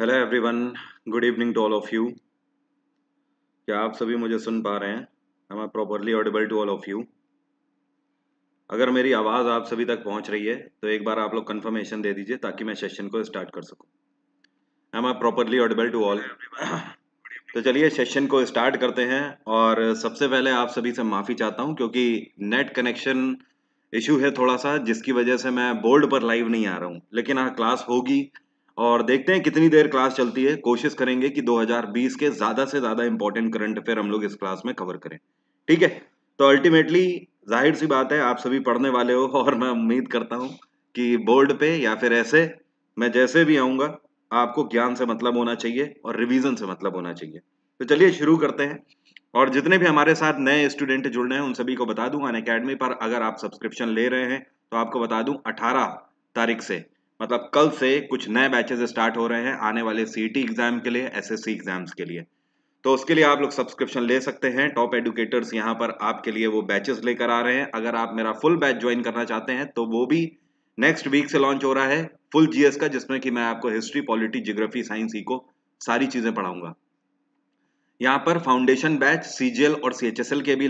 hello everyone good evening to all of you क्या आप सभी मुझे सुन पा रहे हैं am properly audible to all of you अगर मेरी आवाज़ आप सभी तक पहुंच रही है तो एक बार आप लोग कंफर्मेशन दे दीजिए ताकि मैं सेशन को स्टार्ट कर सकूं am I properly audible to all तो चलिए सेशन को स्टार्ट करते हैं और सबसे पहले आप सभी से माफ़ी चाहता हूँ क्योंकि नेट कनेक्शन इशू है थोड़ा सा जिसकी वजह से मैं बोर्ड पर लाइव नहीं आ रहा हूँ लेकिन हाँ क्लास होगी और देखते हैं कितनी देर क्लास चलती है कोशिश करेंगे कि 2020 के ज़्यादा से ज़्यादा इंपॉर्टेंट करंट अफेयर हम लोग इस क्लास में कवर करें ठीक है तो अल्टीमेटली जाहिर सी बात है आप सभी पढ़ने वाले हो और मैं उम्मीद करता हूँ कि बोर्ड पे या फिर ऐसे मैं जैसे भी आऊँगा आपको ज्ञान से मतलब होना चाहिए और रिविज़न से मतलब होना चाहिए तो चलिए शुरू करते हैं और जितने भी हमारे साथ नए स्टूडेंट जुड़ रहे हैं उन सभी को बता दूं अन पर अगर आप सब्सक्रिप्शन ले रहे हैं तो आपको बता दूं 18 तारीख से मतलब कल से कुछ नए बैचेस स्टार्ट हो रहे हैं आने वाले सी एग्जाम के लिए एस एग्जाम्स के लिए तो उसके लिए आप लोग सब्सक्रिप्शन ले सकते हैं टॉप एडुकेटर्स यहाँ पर आपके लिए वो बैचेस लेकर आ रहे हैं अगर आप मेरा फुल बैच ज्वाइन करना चाहते हैं तो वो भी नेक्स्ट वीक से लॉन्च हो रहा है फुल जीएस का जिसमें कि मैं आपको history polity geography science eco सारी चीजें पढ़ाऊंगा यहाँ पर फाउंडेशन बैच सीजीएल और सीएचएसएल के भी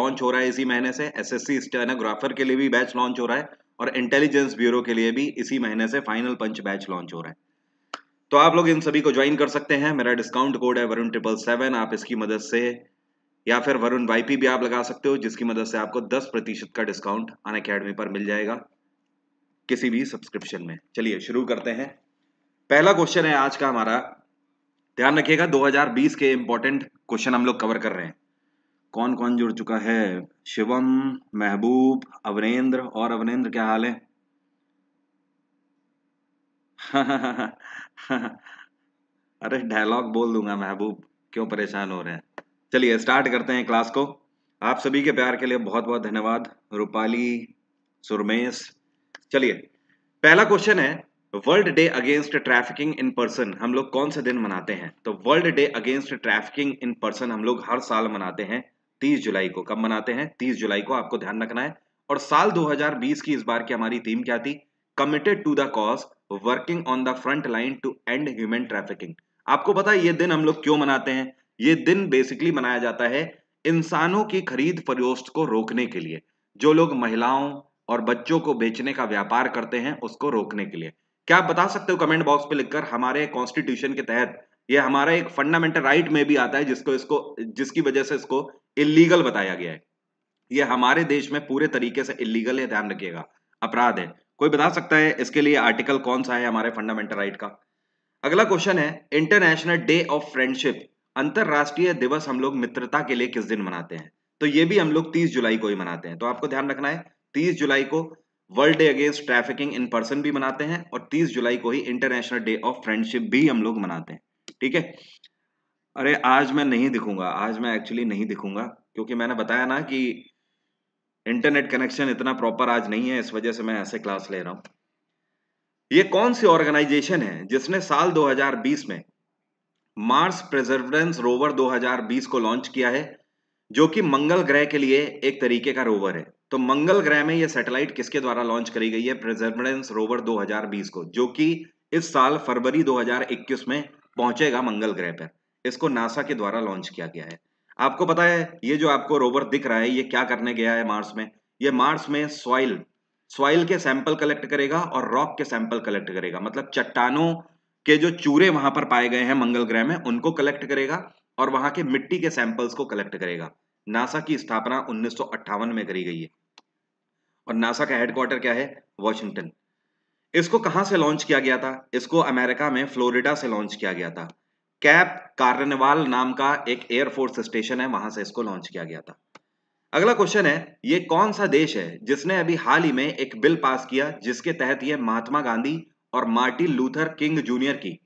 लॉन्च हो रहा है इसी महीने से एसएससी स्टेनोग्राफर के लिए भी बैच लॉन्च हो रहा है और इंटेलिजेंस ब्यूरो के लिए भी इसी महीने से फाइनल पंच बैच लॉन्च हो रहा है तो आप लोग इन सभी को ज्वाइन कर सकते हैं मेरा डिस्काउंट कोड है वरुण ट्रिपल सेवन आप इसकी मदद से या फिर वरुण वाईपी भी आप लगा सकते हो जिसकी मदद से आपको दस प्रतिशत का डिस्काउंट अन अकेडमी पर मिल जाएगा किसी भी सब्सक्रिप्शन में चलिए शुरू करते हैं पहला क्वेश्चन है आज का हमारा ध्यान रखिएगा 2020 के इंपॉर्टेंट क्वेश्चन हम लोग कवर कर रहे हैं कौन कौन जुड़ चुका है शिवम महबूब अवरेंद्र और अवरेंद्र क्या हाल है अरे डायलॉग बोल दूंगा महबूब क्यों परेशान हो रहे हैं चलिए स्टार्ट करते हैं क्लास को आप सभी के प्यार के लिए बहुत बहुत धन्यवाद रूपाली सुरमेश चलिए पहला क्वेश्चन है world day against trafficking in person हम लोग कौन से दिन मनाते हैं तो world day against trafficking in person हम लोग हर साल मनाते हैं 30 जुलाई को कब मनाते हैं 30 जुलाई को आपको ध्यान रखना है और साल 2020 की इस बार की हमारी थीम क्या थी committed to the cause working on the front line to end human trafficking आपको पता है ये दिन हम लोग क्यों मनाते हैं ये दिन बेसिकली मनाया जाता है इंसानों की खरीद फरोख्त को रोकने के लिए जो लोग महिलाओं और बच्चों को बेचने का व्यापार करते हैं उसको रोकने के लिए क्या आप बता सकते हो कमेंट बॉक्स पे लिखकर हमारे कॉन्स्टिट्यूशन के तहत ये हमारा एक फंडामेंटल राइट में भी आता है जिसको इसको जिसकी वजह से इसको इलीगल बताया गया है ये हमारे देश में पूरे तरीके से इलीगल है ध्यान रखिएगा अपराध है कोई बता सकता है इसके लिए आर्टिकल कौन सा है हमारे फंडामेंटल राइट का अगला क्वेश्चन है इंटरनेशनल डे ऑफ फ्रेंडशिप अंतरराष्ट्रीय दिवस हम लोग मित्रता के लिए किस दिन मनाते हैं तो ये भी हम लोग तीस जुलाई को ही मनाते हैं तो आपको ध्यान रखना है तीस जुलाई को world day against trafficking in person भी मनाते हैं और तीस जुलाई को ही इंटरनेशनल डे ऑफ फ्रेंडशिप भी हम लोग मनाते हैं ठीक है अरे आज मैं नहीं दिखूंगा आज मैं एक्चुअली नहीं दिखूंगा क्योंकि मैंने बताया ना कि इंटरनेट कनेक्शन इतना प्रॉपर आज नहीं है इस वजह से मैं ऐसे क्लास ले रहा हूं ये कौन सी ऑर्गेनाइजेशन है जिसने साल 2020 में मार्स प्रेजर्वरेंस रोवर 2020 को लॉन्च किया है जो कि मंगल ग्रह के लिए एक तरीके का रोवर है तो मंगल ग्रह में यह सैटेलाइट किसके द्वारा लॉन्च करी गई है प्रेजर्वरेंस रोवर 2020 को जो कि इस साल फरवरी 2021 में पहुंचेगा मंगल ग्रह पर इसको नासा के द्वारा लॉन्च किया गया है आपको पता है ये जो आपको रोवर दिख रहा है ये क्या करने गया है मार्स में ये मार्स में सॉइल सॉइल के सैंपल कलेक्ट करेगा और रॉक के सैंपल कलेक्ट करेगा मतलब चट्टानों के जो चूरे वहां पर पाए गए हैं मंगल ग्रह में उनको कलेक्ट करेगा और वहां के मिट्टी के सैंपल्स को कलेक्ट करेगा नासा की स्थापना उन्नीस में करी गई है और नासा का हेडक्वार्टर क्या है वॉशिंगटन इसको कहां से लॉन्च किया गया था इसको अमेरिका में फ्लोरिडा से लॉन्च किया गया था कैप कार्नवाल नाम का एक एयरफोर्स स्टेशन है वहां से इसको लॉन्च किया गया था अगला क्वेश्चन है ये कौन सा देश है जिसने अभी हाल ही में एक बिल पास किया जिसके तहत ये महात्मा गांधी और मार्टिन लूथर किंग जूनियर की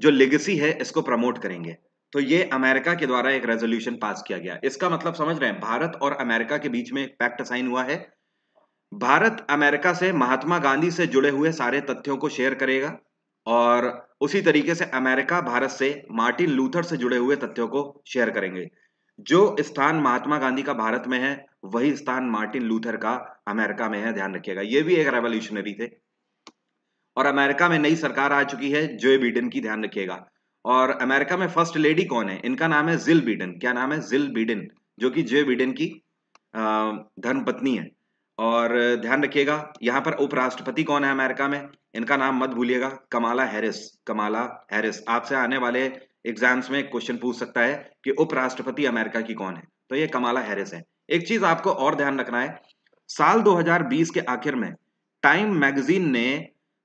जो लिगेसी है इसको प्रमोट करेंगे तो ये अमेरिका के द्वारा एक रेजोल्यूशन पास किया गया इसका मतलब समझ रहे हैं भारत और अमेरिका के बीच में एक पैक्ट साइन हुआ है भारत अमेरिका से महात्मा गांधी से जुड़े हुए सारे तथ्यों को शेयर करेगा और उसी तरीके से अमेरिका भारत से मार्टिन लूथर से जुड़े हुए तथ्यों को शेयर करेंगे जो स्थान महात्मा गांधी का भारत में है वही स्थान मार्टिन लूथर का अमेरिका में है ध्यान रखिएगा ये भी एक रेवोल्यूशनरी थे और अमेरिका में नई सरकार आ चुकी है जो बीडन की ध्यान रखिएगा और अमेरिका में फर्स्ट लेडी कौन है इनका नाम है जिल बीडन क्या नाम है जिल बीडन जो कि जे बीडन की धर्मपत्नी है और ध्यान रखिएगा यहाँ पर उपराष्ट्रपति कौन है अमेरिका में इनका नाम मत भूलिएगा कमाला हैरिस कमाला हैरिस आपसे आने वाले एग्जाम्स में क्वेश्चन पूछ सकता है कि उपराष्ट्रपति अमेरिका की कौन है तो ये कमाला हैरिस है एक चीज आपको और ध्यान रखना है साल 2020 के आखिर में टाइम मैगजीन ने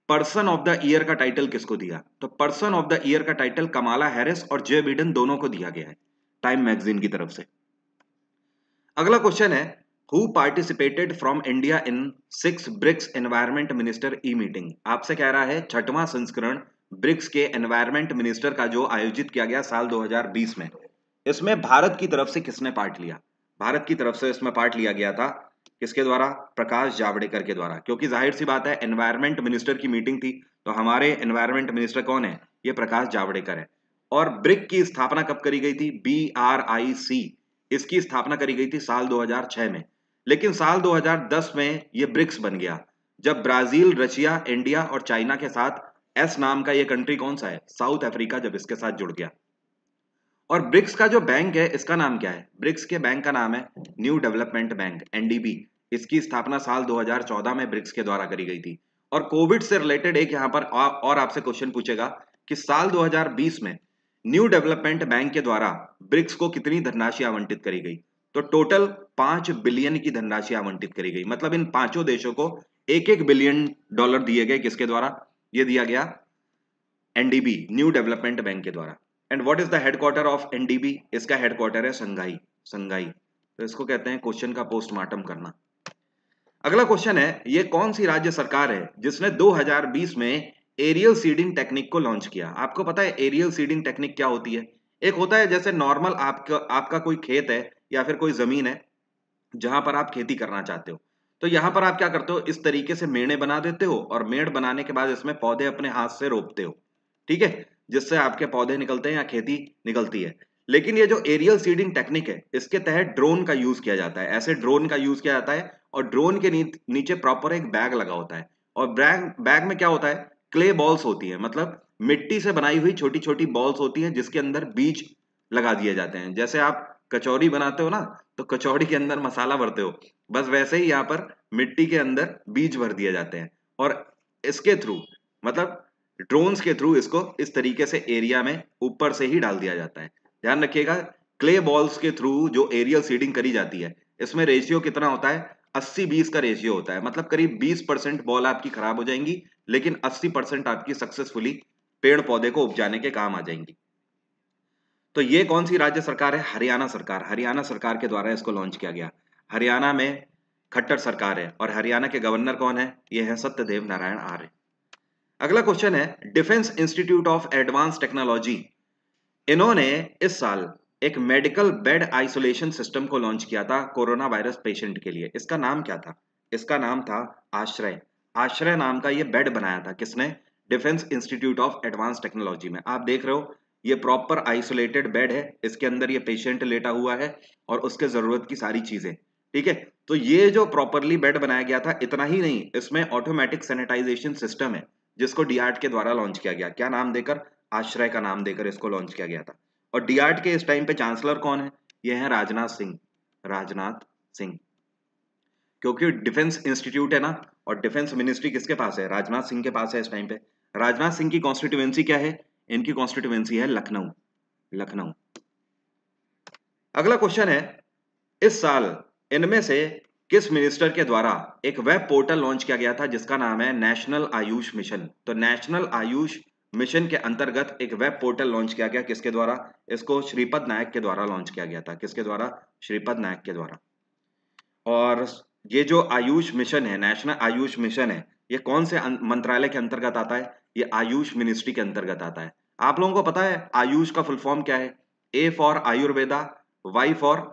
पर्सन ऑफ द ईयर का टाइटल किसको दिया तो पर्सन ऑफ द ईयर का टाइटल कमाला हैरिस और जे बिडन दोनों को दिया गया है टाइम मैगजीन की तरफ से अगला क्वेश्चन है who participated from India in six BRICS environment minister e meeting आपसे कह रहा है छठवां संस्करण ब्रिक्स के एनवायरमेंट मिनिस्टर का जो आयोजित किया गया साल 2020 में इसमें भारत की तरफ से किसने पार्ट लिया भारत की तरफ से इसमें पार्ट लिया गया था किसके द्वारा प्रकाश जावड़ेकर के द्वारा क्योंकि जाहिर सी बात है एनवायरमेंट मिनिस्टर की मीटिंग थी तो हमारे एनवायरमेंट मिनिस्टर कौन है ये प्रकाश जावड़ेकर है और ब्रिक की स्थापना कब करी गई थी बी आर आई सी इसकी स्थापना करी गई थी साल 2006 में लेकिन साल 2010 में यह ब्रिक्स बन गया जब ब्राजील रशिया इंडिया और चाइना के साथ एस नाम का यह कंट्री कौन सा है साउथ अफ्रीका जब इसके साथ जुड़ गया और ब्रिक्स का जो बैंक है इसका नाम क्या है ब्रिक्स के बैंक का नाम है न्यू डेवलपमेंट बैंक एनडीबी इसकी स्थापना साल 2014 में ब्रिक्स के द्वारा करी गई थी और कोविड से रिलेटेड एक यहां पर और आपसे क्वेश्चन पूछेगा कि साल 2020 में न्यू डेवलपमेंट बैंक के द्वारा ब्रिक्स को कितनी धनराशि आवंटित करी गई तो टोटल पांच बिलियन की धनराशि आवंटित करी गई मतलब इन पांचों देशों को एक एक बिलियन डॉलर दिए गए किसके द्वारा ये दिया गया एनडीबी न्यू डेवलपमेंट बैंक के द्वारा and what is the headquarter of NDB इसका हेडक्वार्टर है संघाई संघाई तो इसको कहते हैं क्वेश्चन का पोस्टमार्टम करना अगला क्वेश्चन है ये कौन सी राज्य सरकार है जिसने 2020 में एरियल सीडिंग टेक्निक को लॉन्च किया आपको पता है एरियल सीडिंग टेक्निक क्या होती है एक होता है जैसे नॉर्मल आपका आपका कोई खेत है या फिर कोई ज़मीन है जहां पर आप खेती करना चाहते हो तो यहां पर आप क्या करते हो इस तरीके से मेड़े बना देते हो और मेड़ बनाने के बाद इसमें पौधे अपने हाथ से रोपते हो ठीक है जिससे आपके पौधे निकलते हैं या खेती निकलती है लेकिन ये जो एरियल सीडिंग टेक्निक है इसके तहत ड्रोन का यूज किया जाता है ऐसे ड्रोन का यूज किया जाता है और ड्रोन के नीचे प्रॉपर एक बैग लगा होता है और बैग बैग में क्या होता है क्ले बॉल्स होती है मतलब मिट्टी से बनाई हुई छोटी छोटी बॉल्स होती है जिसके अंदर बीज लगा दिए जाते हैं जैसे आप कचौरी बनाते हो ना तो कचौड़ी के अंदर मसाला भरते हो बस वैसे ही यहाँ पर मिट्टी के अंदर बीज भर दिए जाते हैं और इसके थ्रू मतलब ड्रोन्स के थ्रू इसको इस तरीके से एरिया में ऊपर से ही डाल दिया जाता है ध्यान रखिएगा क्ले बॉल्स के थ्रू जो एरियल सीडिंग करी जाती है इसमें रेशियो कितना होता है 80-20 का रेशियो होता है मतलब करीब 20 परसेंट बॉल आपकी खराब हो जाएंगी लेकिन 80 परसेंट आपकी सक्सेसफुली पेड़ पौधे को उपजाने के काम आ जाएंगी तो ये कौन सी राज्य सरकार है हरियाणा सरकार हरियाणा सरकार के द्वारा इसको लॉन्च किया गया हरियाणा में खट्टर सरकार है और हरियाणा के गवर्नर कौन है ये है सत्यदेव नारायण आर्य अगला क्वेश्चन है defence institute of advance technology इन्होंने इस साल एक मेडिकल बेड आइसोलेशन सिस्टम को लॉन्च किया था कोरोना वायरस पेशेंट के लिए इसका नाम क्या था इसका नाम था आश्रय आश्रय नाम का ये बेड बनाया था किसने defence institute of advance technology में आप देख रहे हो ये प्रॉपर आइसोलेटेड बेड है इसके अंदर ये पेशेंट लेटा हुआ है और उसके जरूरत की सारी चीजें ठीक है तो ये जो प्रॉपरली बेड बनाया गया था इतना ही नहीं इसमें ऑटोमेटिक सैनिटाइजेशन सिस्टम है जिसको डीआर्ट के द्वारा लॉन्च किया गया क्या नाम देकर आश्रय का नाम देकर इसको लॉन्च किया गया था और डीआर्ट के इस टाइम पे चांसलर कौन है ये है राजनाथ सिंह राजनाथ सिंह क्योंकि डिफेंस इंस्टीट्यूट है ना और डिफेंस मिनिस्ट्री किसके पास है राजनाथ सिंह के पास है इस टाइम पे राजनाथ सिंह की कॉन्स्टिट्यूएंसी क्या है इनकी कॉन्स्टिट्यूएंसी है लखनऊ लखनऊ अगला क्वेश्चन है इस साल इनमें से किस मिनिस्टर के द्वारा एक वेब पोर्टल लॉन्च किया गया था जिसका नाम है नेशनल आयुष मिशन तो नेशनल आयुष मिशन के अंतर्गत एक वेब पोर्टल लॉन्च किया गया किसके द्वारा इसको श्रीपद नायक के द्वारा लॉन्च किया गया था किसके द्वारा श्रीपद नायक के द्वारा और ये जो आयुष मिशन है नेशनल आयुष मिशन है ये कौन से अं-, मंत्रालय के अंतर्गत आता है ये आयुष मिनिस्ट्री के अंतर्गत आता है आप लोगों को पता है आयुष का फुल फॉर्म क्या है A for Ayurveda Y for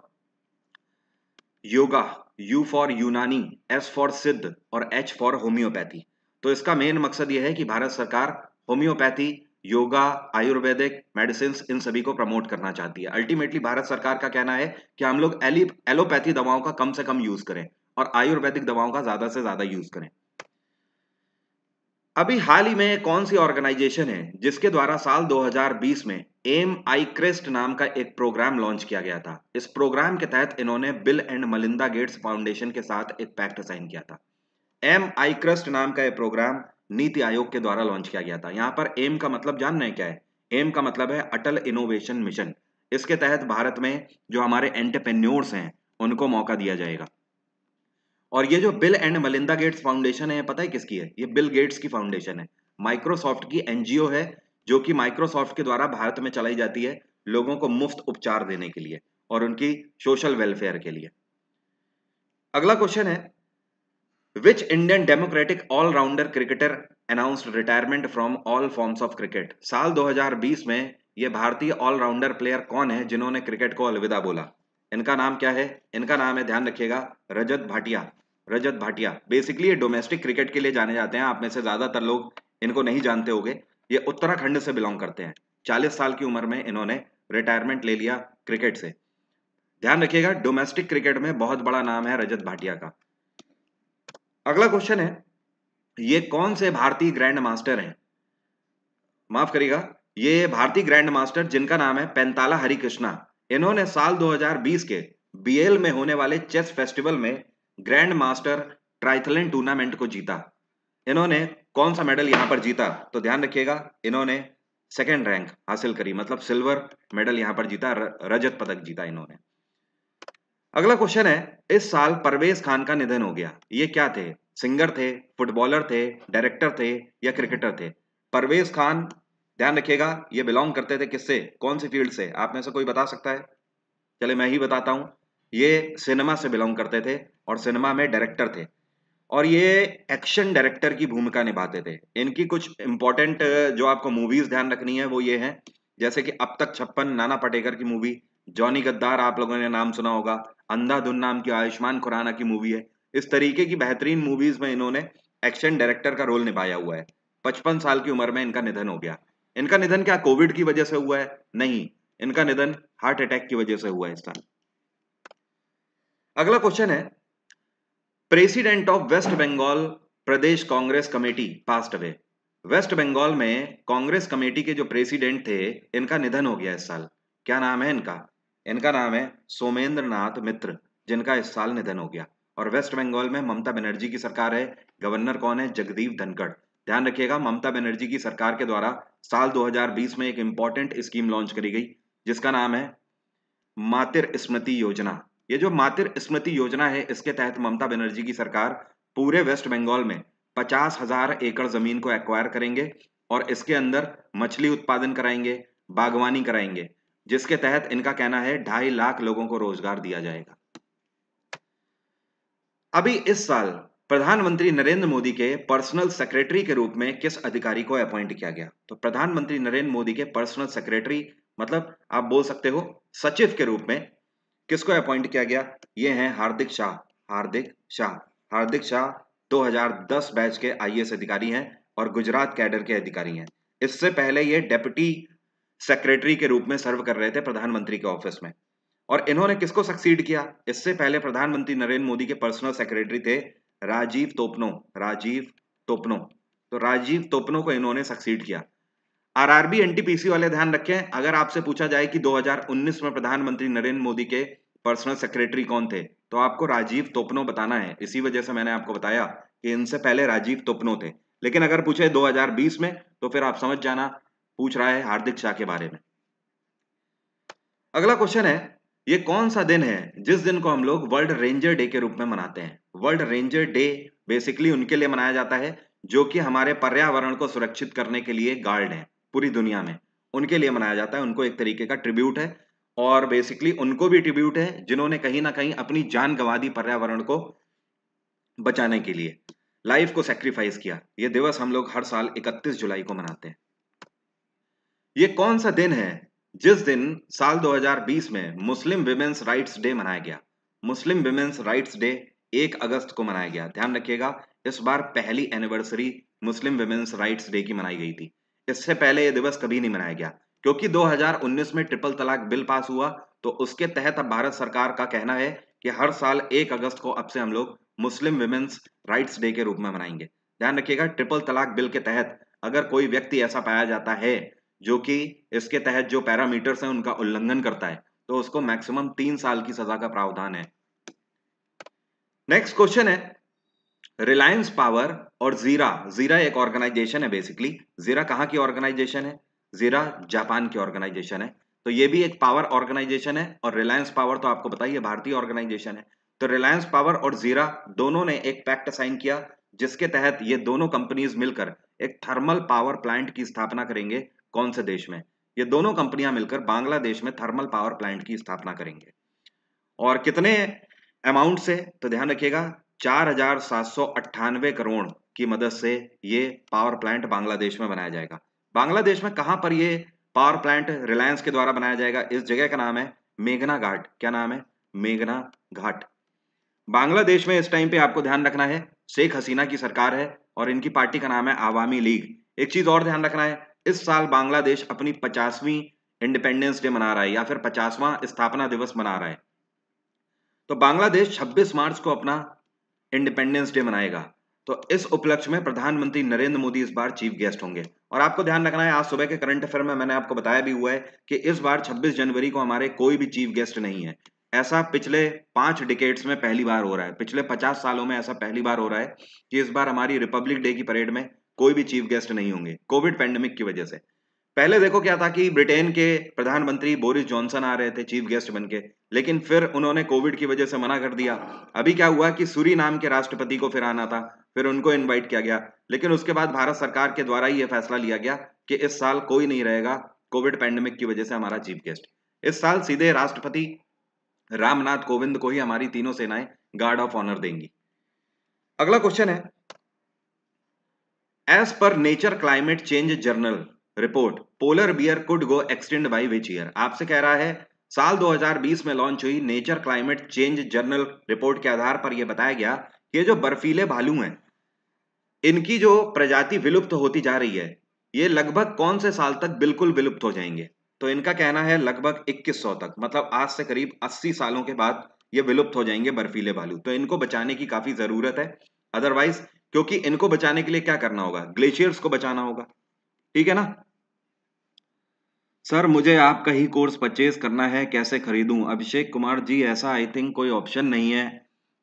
yoga U for Unani S for Siddha और एच फॉर होम्योपैथी तो इसका मेन मकसद यह है कि भारत सरकार होम्योपैथी योगा आयुर्वेदिक मेडिसिन इन सभी को प्रमोट करना चाहती है अल्टीमेटली भारत सरकार का कहना है कि हम लोग एलोपैथी दवाओं का कम से कम यूज करें और आयुर्वेदिक दवाओं का ज्यादा से ज्यादा यूज करें अभी हाल ही में कौन सी ऑर्गेनाइजेशन है जिसके द्वारा साल 2020 में एम आई क्रेस्ट नाम का एक प्रोग्राम लॉन्च किया गया था इस प्रोग्राम के तहत इन्होंने Bill and Melinda Gates Foundation के साथ एक पैक्ट साइन किया था एम आई क्रेस्ट नाम का यह प्रोग्राम नीति आयोग के द्वारा लॉन्च किया गया था यहाँ पर एम का मतलब जान रहे क्या है एम का मतलब है अटल इनोवेशन मिशन इसके तहत भारत में जो हमारे एंटरप्रेन्योर्स हैं उनको मौका दिया जाएगा और ये जो Bill and Melinda Gates Foundation है पता है किसकी है ये बिल गेट्स की फाउंडेशन है माइक्रोसॉफ्ट की एनजीओ है जो कि माइक्रोसॉफ्ट के द्वारा भारत में चलाई जाती है लोगों को मुफ्त उपचार देने के लिए और उनकी सोशल वेलफेयर के लिए अगला क्वेश्चन है which Indian democratic allrounder cricketer announce retirement from all forms of cricket साल 2020 में ये भारतीय ऑलराउंडर प्लेयर कौन है जिन्होंने क्रिकेट को अलविदा बोला इनका नाम क्या है इनका नाम है ध्यान रखिएगा रजत भाटिया रजत भाटिया बेसिकली ये डोमेस्टिक क्रिकेट के लिए जाने जाते हैं आप में से ज्यादातर लोग इनको नहीं जानते होंगे ये उत्तराखंड से बिलोंग करते हैं चालीस साल की उम्र में इन्होंने रिटायरमेंट ले लिया क्रिकेट से ध्यान रखिएगा डोमेस्टिक क्रिकेट में बहुत बड़ा नाम है रजत भाटिया का अगला क्वेश्चन है ये कौन से भारतीय ग्रैंड मास्टर हैं माफ करिएगा ये भारतीय ग्रैंड मास्टर जिनका नाम है पैंताला हरिकृष्णा इन्होंने साल 2020 के बीएल में होने वाले चेस फेस्टिवल में ग्रैंड मास्टर ट्राइथलिन टूर्नामेंट को जीता इन्होंने कौन सा मेडल यहां पर जीता तो ध्यान रखिएगा इन्होंने सेकेंड रैंक हासिल करी मतलब सिल्वर मेडल यहाँ पर जीता रजत पदक जीता इन्होंने अगला क्वेश्चन है इस साल परवेज खान का निधन हो गया ये क्या थे सिंगर थे फुटबॉलर थे डायरेक्टर थे या क्रिकेटर थे परवेज खान ध्यान रखिएगा ये बिलोंग करते थे किससे कौन सी फील्ड से आप में से कोई बता सकता है चले मैं ही बताता हूं ये सिनेमा से बिलोंग करते थे और सिनेमा में डायरेक्टर थे और ये एक्शन डायरेक्टर की भूमिका निभाते थे इनकी कुछ इंपॉर्टेंट जो आपको मूवीज ध्यान रखनी है वो ये है जैसे कि अब तक छप्पन नाना पटेकर की मूवी जॉनी गद्दार आप लोगों ने नाम सुना होगा अंधाधुन नाम की आयुष्मान खुराना की मूवी है इस तरीके की बेहतरीन मूवीज में इन्होंने एक्शन डायरेक्टर का रोल निभाया हुआ है पचपन साल की उम्र में इनका निधन हो गया इनका निधन क्या कोविड की वजह से हुआ है नहीं इनका निधन हार्ट अटैक की वजह से हुआ है इस साल अगला क्वेश्चन है president of West Bengal Pradesh Congress committee passed away West Bengal में कांग्रेस कमेटी के जो प्रेसिडेंट थे इनका निधन हो गया इस साल क्या नाम है इनका इनका नाम है सोमेंद्र नाथ मित्र जिनका इस साल निधन हो गया और वेस्ट बंगाल में ममता बनर्जी की सरकार है गवर्नर कौन है जगदीप धनखड़ ध्यान रखिएगा ममता बनर्जी की सरकार के द्वारा साल 2020 में एक इंपॉर्टेंट स्कीम लॉन्च करी गई जिसका नाम है मातिर स्मृति योजना ये जो मातिर स्मृति योजना है इसके तहत ममता बनर्जी की सरकार पूरे वेस्ट बंगाल में पचास हजार एकड़ जमीन को एक्वायर करेंगे और इसके अंदर मछली उत्पादन कराएंगे बागवानी कराएंगे जिसके तहत इनका कहना है ढाई लाख लोगों को रोजगार दिया जाएगा अभी इस साल प्रधानमंत्री नरेंद्र मोदी के पर्सनल सेक्रेटरी के रूप में किस अधिकारी को अपॉइंट किया गया तो प्रधानमंत्री नरेंद्र मोदी के पर्सनल सेक्रेटरी मतलब आप बोल सकते हो सचिव के रूप में किसको अपॉइंट किया गया ये हैं हार्दिक शाह हार्दिक शाह हार्दिक शाह 2010 बैच के आईएएस अधिकारी हैं और गुजरात कैडर के अधिकारी हैं इससे पहले ये डेप्यूटी सेक्रेटरी के रूप में सर्व कर रहे थे प्रधानमंत्री के ऑफिस में और इन्होंने किसको सक्सीड किया इससे पहले प्रधानमंत्री नरेंद्र मोदी के पर्सनल सेक्रेटरी थे राजीव तोपनो राजीव तोपनो तो राजीव तोपनो को इन्होंने सक्सीड किया आरआरबी एनटीपीसी वाले ध्यान रखें अगर आपसे पूछा जाए कि 2019 में प्रधानमंत्री नरेंद्र मोदी के पर्सनल सेक्रेटरी कौन थे तो आपको राजीव तोपनो बताना है इसी वजह से मैंने आपको बताया कि इनसे पहले राजीव तोपनो थे लेकिन अगर पूछे 2020 में तो फिर आप समझ जाना पूछ रहा है हार्दिक शाह के बारे में अगला क्वेश्चन है ये कौन सा दिन है जिस दिन को हम लोग वर्ल्ड रेंजर डे के रूप में मनाते हैं वर्ल्ड रेंजर डे बेसिकली उनके लिए मनाया जाता है जो कि हमारे पर्यावरण को सुरक्षित करने के लिए गार्ड है पूरी दुनिया में उनके लिए मनाया जाता है उनको एक तरीके का ट्रिब्यूट है और बेसिकली उनको भी ट्रिब्यूट है जिन्होंने कहीं ना कहीं अपनी जान गंवा दी पर्यावरण को बचाने के लिए लाइफ को सेक्रीफाइस किया ये दिवस हम लोग हर साल 31 जुलाई को मनाते हैं ये कौन सा दिन है जिस दिन साल 2020 में मुस्लिम विमेन्स राइट्स डे मनाया गया मुस्लिम विमेन्स राइट्स डे एक अगस्त को मनाया गया ध्यान रखिएगा इस बार पहली anniversary Muslim women's rights day की मनाई गई थी इससे पहले यह दिवस कभी नहीं मनाया गया क्योंकि 2019 में ट्रिपल तलाक बिल पास हुआ तो उसके तहत अब भारत सरकार का कहना है कि हर साल एक अगस्त को अब से हम लोग मुस्लिम वुमेन्स राइट्स डे के रूप में मनाएंगे ध्यान रखिएगा ट्रिपल तलाक बिल के तहत अगर कोई व्यक्ति ऐसा पाया जाता है जो कि इसके तहत जो पैरामीटर्स हैं उनका उल्लंघन करता है तो उसको मैक्सिमम तीन साल की सजा का प्रावधान है नेक्स्ट क्वेश्चन है रिलायंस पावर और जीरा जीरा एक ऑर्गेनाइजेशन है बेसिकली जीरा कहां की ऑर्गेनाइजेशन है जीरा जापान की ऑर्गेनाइजेशन है तो ये भी एक पावर ऑर्गेनाइजेशन है और रिलायंस पावर तो आपको बताइए भारतीय ऑर्गेनाइजेशन है तो रिलायंस पावर और जीरा दोनों ने एक पैक्ट साइन किया जिसके तहत ये दोनों कंपनीज मिलकर एक थर्मल पावर प्लांट की स्थापना करेंगे कौन से देश में ये दोनों कंपनियां मिलकर बांग्लादेश में थर्मल पावर प्लांट की स्थापना करेंगे और कितने अमाउंट से तो ध्यान रखिएगा चार हजार सात सौ अट्ठानवे करोड़ की मदद से ये पावर प्लांट बांग्लादेश में बनाया जाएगा बांग्लादेश में कहां पर ये पावर प्लांट रिलायंस के द्वारा बनाया जाएगा इस जगह का नाम है मेघना घाट क्या नाम है मेघना घाट बांग्लादेश में इस टाइम पे आपको ध्यान रखना है शेख हसीना की सरकार है और इनकी पार्टी का नाम है आवामी लीग एक चीज और ध्यान रखना है इस साल बांग्लादेश अपनी पचासवीं इंडिपेंडेंस डे मना रहा है या फिर पचासवां स्थापना दिवस मना रहा है तो बांग्लादेश 26 मार्च को अपना इंडिपेंडेंस डे मनाएगा तो इस उपलक्ष्य में प्रधानमंत्री नरेंद्र मोदी इस बार चीफ गेस्ट होंगे और आपको ध्यान रखना है आज सुबह के करंट अफेयर में मैंने आपको बताया भी हुआ है कि इस बार 26 जनवरी को हमारे कोई भी चीफ गेस्ट नहीं है ऐसा पिछले पांच डिकेट्स में पहली बार हो रहा है पिछले पचास सालों में ऐसा पहली बार हो रहा है कि इस बार हमारी रिपब्लिक डे की परेड में कोई भी चीफ गेस्ट नहीं होंगे कोविड पैंडेमिक की वजह से पहले देखो क्या था कि ब्रिटेन के प्रधानमंत्री बोरिस जॉनसन आ रहे थे चीफ गेस्ट बनके लेकिन फिर उन्होंने कोविड की वजह से मना कर दिया अभी क्या हुआ कि सूरी नाम के राष्ट्रपति को फिर आना था फिर उनको इनवाइट किया गया लेकिन उसके बाद भारत सरकार के द्वारा ही यह फैसला लिया गया कि इस साल कोई नहीं रहेगा कोविड पैंडेमिक की वजह से हमारा चीफ गेस्ट इस साल सीधे राष्ट्रपति रामनाथ कोविंद को ही हमारी तीनों सेनाएं गार्ड ऑफ ऑनर देंगी अगला क्वेश्चन है as per Nature Climate Change journal report polar bear could go extend by which year आपसे कह रहा है साल 2020 में लॉन्च हुई Nature Climate Change journal report के आधार पर यह बताया गया कि जो बर्फीले भालू हैं इनकी जो प्रजाति विलुप्त होती जा रही है ये लगभग कौन से साल तक बिल्कुल विलुप्त हो जाएंगे तो इनका कहना है लगभग 2100 तक मतलब आज से करीब 80 सालों के बाद ये विलुप्त हो जाएंगे बर्फीले भालू तो इनको बचाने की काफी जरूरत है अदरवाइज क्योंकि इनको बचाने के लिए क्या करना होगा ग्लेशियर्स को बचाना होगा ठीक है ना सर मुझे आपका ही कोर्स परचेज करना है कैसे खरीदूं अभिषेक कुमार जी ऐसा आई थिंक कोई ऑप्शन नहीं है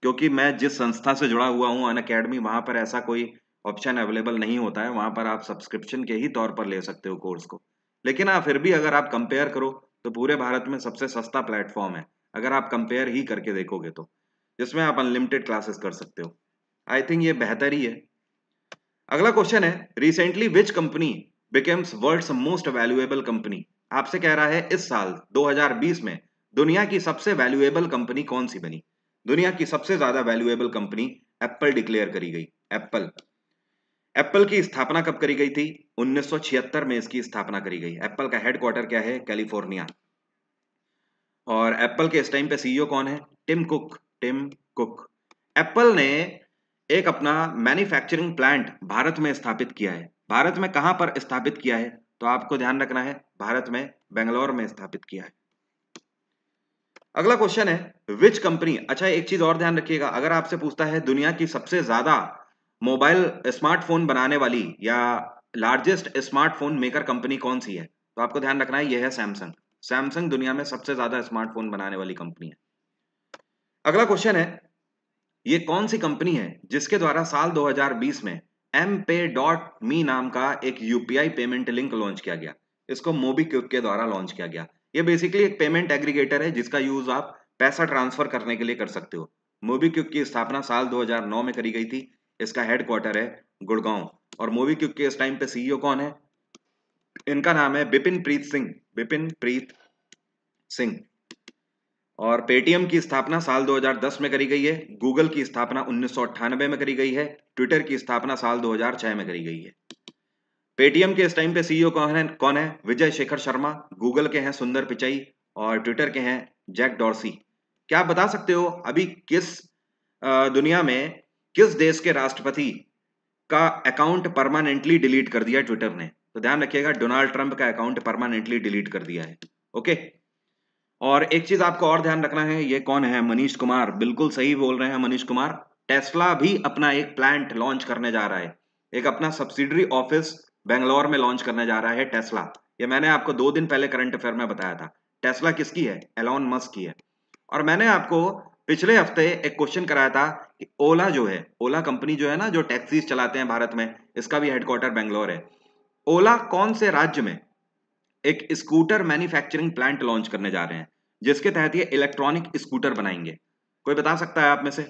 क्योंकि मैं जिस संस्था से जुड़ा हुआ हूं अन अकेडमी वहां पर ऐसा कोई ऑप्शन अवेलेबल नहीं होता है वहां पर आप सब्सक्रिप्शन के ही तौर पर ले सकते हो कोर्स को लेकिन हाँ फिर भी अगर आप कंपेयर करो तो पूरे भारत में सबसे सस्ता प्लेटफॉर्म है अगर आप कंपेयर ही करके देखोगे तो जिसमें आप अनलिमिटेड क्लासेस कर सकते हो आई थिंक ये बेहतर ही है अगला क्वेश्चन है recently which company becomes world most valuable company आपसे कह रहा है इस साल 2020 में दुनिया की सबसे वैल्यूएबल कंपनी कौन सी बनी दुनिया की सबसे ज्यादा वैल्यूएबल कंपनी एप्पल डिक्लेयर करी गई एप्पल एप्पल की स्थापना कब करी गई थी 1976 में इसकी स्थापना करी गई एप्पल का हेडक्वार्टर क्या है कैलिफोर्निया और एप्पल के इस टाइम पे सीईओ कौन है Tim Cook Tim Cook Apple ने एक अपना मैन्युफैक्चरिंग प्लांट भारत में स्थापित किया है भारत में कहां पर स्थापित किया है तो आपको ध्यान रखना है भारत में बेंगलोर में स्थापित किया है अगला क्वेश्चन है विच कंपनी अच्छा एक चीज और ध्यान रखिएगा अगर आपसे पूछता है दुनिया की सबसे ज्यादा मोबाइल स्मार्टफोन बनाने वाली या लार्जेस्ट स्मार्टफोन मेकर कंपनी कौन सी है तो आपको ध्यान रखना है यह है सैमसंग सैमसंग दुनिया में सबसे ज्यादा स्मार्टफोन बनाने वाली कंपनी है अगला क्वेश्चन है ये कौन सी कंपनी है जिसके द्वारा साल 2020 में एम पे डॉट मी नाम का एक यूपीआई पेमेंट लिंक लॉन्च किया गया इसको मोबीक्विक के द्वारा लॉन्च किया गया ये बेसिकली एक पेमेंट एग्रीगेटर है जिसका यूज आप पैसा ट्रांसफर करने के लिए कर सकते हो मोबीक्विक की स्थापना साल 2009 में करी गई थी इसका हेडक्वार्टर है गुड़गांव और मोबीक्विक के इस टाइम पे सीईओ e कौन है इनका नाम है बिपिन प्रीत सिंह बिपिन प्रीत सिंह और पेटीएम की स्थापना साल 2010 में करी गई है गूगल की स्थापना उन्नीस में करी गई है ट्विटर की स्थापना साल 2006 में करी गई है पेटीएम के इस टाइम पे सीईओ e कौन है कौन है विजय शेखर शर्मा गूगल के हैं सुंदर पिचाई और ट्विटर के हैं जैक डॉर्सी क्या आप बता सकते हो अभी किस दुनिया में किस देश के राष्ट्रपति का अकाउंट परमानेंटली डिलीट कर दिया ट्विटर ने तो ध्यान रखिएगा डोनाल्ड ट्रंप का अकाउंट परमानेंटली डिलीट कर दिया है ओके और एक चीज आपको और ध्यान रखना है ये कौन है मनीष कुमार बिल्कुल सही बोल रहे हैं मनीष कुमार टेस्ला भी अपना एक प्लांट लॉन्च करने जा रहा है एक अपना सब्सिडरी ऑफिस बेंगलोर में लॉन्च करने जा रहा है टेस्ला ये मैंने आपको दो दिन पहले करंट अफेयर में बताया था टेस्ला किसकी है एलॉन मस्क की है और मैंने आपको पिछले हफ्ते एक क्वेश्चन कराया था कि ओला जो है ओला कंपनी जो है ना जो टैक्सीज चलाते हैं भारत में इसका भी हेडक्वार्टर बेंगलोर है ओला कौन से राज्य में एक स्कूटर मैन्युफैक्चरिंग प्लांट लॉन्च करने जा रहे हैं जिसके तहत ये इलेक्ट्रॉनिक स्कूटर बनाएंगे कोई बता सकता है आप में से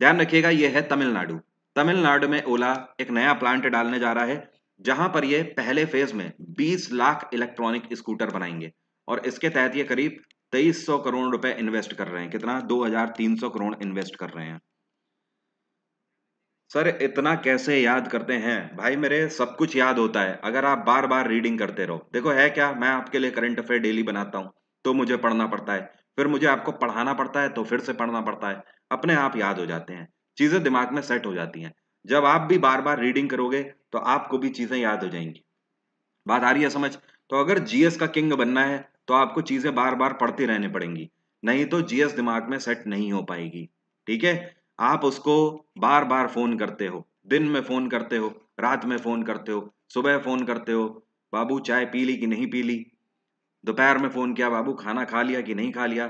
ध्यान रखिएगा ये है तमिलनाडु तमिलनाडु में ओला एक नया प्लांट डालने जा रहा है जहां पर ये पहले फेज में 20 लाख इलेक्ट्रॉनिक स्कूटर बनाएंगे और इसके तहत ये करीब 2300 करोड़ रुपए इन्वेस्ट कर रहे हैं कितना 2300 करोड़ इन्वेस्ट कर रहे हैं सर इतना कैसे याद करते हैं भाई मेरे सब कुछ याद होता है अगर आप बार बार रीडिंग करते रहो देखो है क्या मैं आपके लिए करंट अफेयर डेली बनाता हूँ तो मुझे पढ़ना पड़ता है फिर मुझे आपको पढ़ाना पड़ता है तो फिर से पढ़ना पड़ता है अपने आप याद हो जाते हैं चीजें दिमाग में सेट हो जाती हैं जब आप भी बार बार रीडिंग करोगे तो आपको भी चीजें याद हो जाएंगी बात आ रही है समझ तो अगर जीएस का किंग बनना है तो आपको चीजें बार बार पढ़ती रहनी पड़ेंगी नहीं तो जीएस दिमाग में सेट नहीं हो पाएगी ठीक है आप उसको बार बार फोन करते हो दिन में फोन करते हो रात में फोन करते हो सुबह फोन करते हो बाबू चाय पी ली कि नहीं पी ली दोपहर में फोन किया बाबू खाना खा लिया कि नहीं खा लिया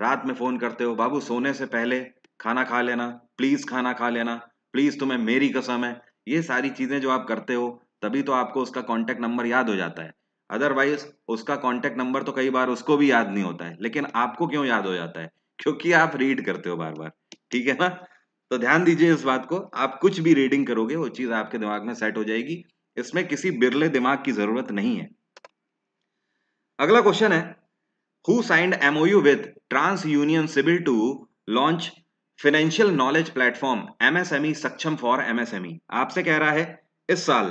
रात में फोन करते हो बाबू सोने से पहले खाना खा लेना प्लीज खाना खा लेना प्लीज तुम्हें मेरी कसम है ये सारी चीजें जो आप करते हो तभी तो आपको उसका कॉन्टेक्ट नंबर याद हो जाता है अदरवाइज उसका कॉन्टेक्ट नंबर तो कई बार उसको भी याद नहीं होता है लेकिन आपको क्यों याद हो जाता है क्योंकि आप रीड करते हो बार बार ठीक है ना तो ध्यान दीजिए इस बात को आप कुछ भी रीडिंग करोगे वो चीज आपके दिमाग में सेट हो जाएगी इसमें किसी बिरले दिमाग की जरूरत नहीं है अगला क्वेश्चन है who signed MoU with TransUnion CIBIL to launch financial knowledge platform MSME Saksham for MSME आपसे कह रहा है इस साल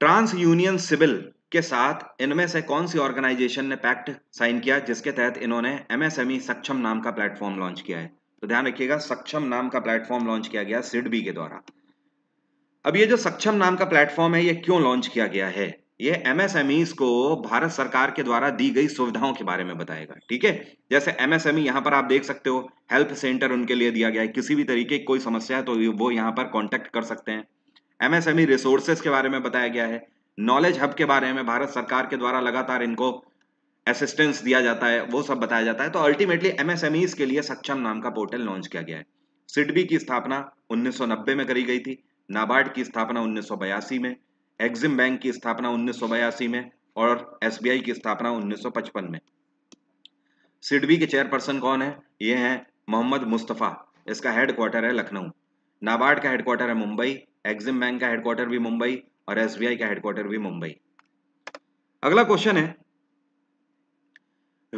ट्रांस यूनियन सिविल के साथ इनमें से कौन सी ऑर्गेनाइजेशन ने पैक्ट साइन किया जिसके तहत इन्होंने एमएसएमई सक्षम e नाम का प्लेटफॉर्म लॉन्च किया है तो ध्यान रखिएगा सक्षम नाम का प्लेटफॉर्म लॉन्च किया गया सिडबी के द्वारा अब ये जो सक्षम नाम का प्लेटफॉर्म है ये क्यों लॉन्च किया गया है ये एमएसएमईज को भारत सरकार के द्वारा दी गई सुविधाओं के बारे में बताएगा ठीक है जैसे एमएसएमई e यहां पर आप देख सकते हो हेल्प सेंटर उनके लिए दिया गया है किसी भी तरीके की कोई समस्या है तो वो यहां पर कॉन्टेक्ट कर सकते हैं एमएसएमई रिसोर्सेस e के बारे में बताया गया है नॉलेज हब के बारे में भारत सरकार के द्वारा लगातार इनको असिस्टेंस दिया जाता है वो सब बताया जाता है तो अल्टीमेटली एमएसएमईज e के लिए सक्षम नाम का पोर्टल लॉन्च किया गया है सिडबी की स्थापना 1990 में करी गई थी नाबार्ड की स्थापना उन्नीस में एक्सिम बैंक की स्थापना उन्नीस में और एस की स्थापना उन्नीस में सिडबी के चेयरपर्सन कौन है ये है मोहम्मद मुस्तफ़ा इसका हेडक्वार्टर है लखनऊ नाबार्ड का हेडक्वार्टर है मुंबई एक्जिम बैंक का हेडक्वार्टर भी मुंबई और एसबीआई का हेडक्वार्टर भी मुंबई अगला क्वेश्चन है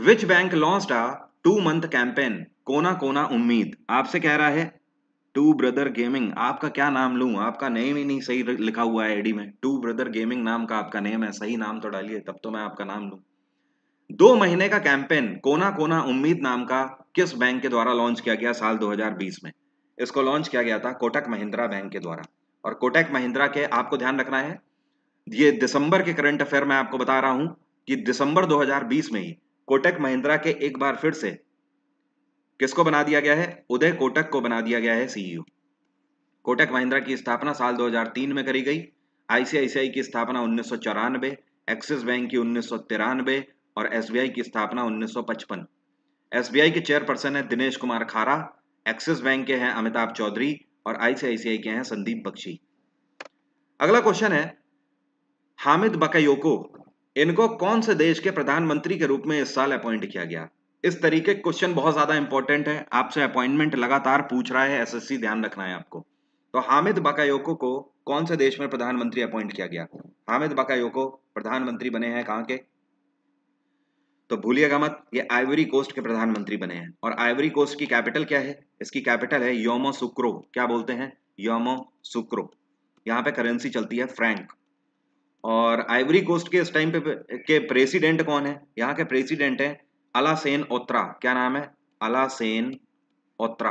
which bank launch a two month campaign Kona Kona उम्मीद आपसे कह रहा है टू ब्रदर गेमिंग आपका क्या नाम लू आपका नेम ही नहीं सही लिखा हुआ है आईडी में टू ब्रदर गेमिंग नाम का आपका नेम है सही नाम तो डालिए तब तो मैं आपका नाम लू दो महीने का कैंपेन कोना कोना उम्मीद नाम का किस बैंक के द्वारा लॉन्च किया गया साल 2020 में इसको लॉन्च किया गया था कोटक महिंद्रा बैंक के द्वारा और कोटक महिंद्रा के आपको ध्यान रखना है ये दिसंबर के करंट अफेयर में आपको बता रहा हूं कि दिसंबर 2020 में ही कोटक महिंद्रा के एक बार फिर से किसको बना दिया गया है उदय कोटक को बना दिया गया है सीईओ e कोटक महिंद्रा की स्थापना साल 2003 में करी गई आईसीआईसीआई की स्थापना उन्नीस एक्सिस बैंक की उन्नीस और एसबीआई की स्थापना 1955 एसबीआई के चेयरपर्सन है दिनेश कुमार खारा एक्सिस बैंक के हैं अमिताभ चौधरी और आईसीआईसीआई के हैं संदीप बख्शी अगला क्वेश्चन है हामिद बकायोको इनको कौन से देश के प्रधानमंत्री के रूप में इस साल अपॉइंट किया गया इस तरीके क्वेश्चन बहुत ज्यादा इंपॉर्टेंट है आपसे अपॉइंटमेंट लगातार पूछ रहा है एसएससी ध्यान रखना है आपको तो हामिद बकायोको को कौन से देश में प्रधानमंत्री अपॉइंट किया गया हामिद बकायोको प्रधानमंत्री बने हैं कहां के तो भूलिएगा मत ये आइवरी कोस्ट के प्रधानमंत्री बने हैं और आइवरी कोस्ट की कैपिटल क्या है इसकी कैपिटल है योमो सुक्रो क्या बोलते हैं योमो सुक्रो यहाँ पे करेंसी चलती है फ्रैंक और आइवरी कोस्ट के इस टाइम पे के प्रेसिडेंट कौन है यहाँ के प्रेसिडेंट है अलासेन ओत्रा क्या नाम है अलासेन ओत्रा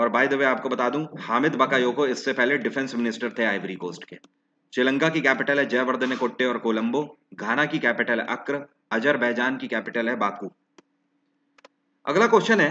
और भाई दबे आपको बता दूं हामिद बकायोको इससे पहले डिफेंस मिनिस्टर थे आइवरी कोस्ट के श्रीलंका की कैपिटल है जयवर्धन कोट्टे और कोलंबो घाना की कैपिटल है अक्र अजरबैजान की कैपिटल है बाकू अगला क्वेश्चन है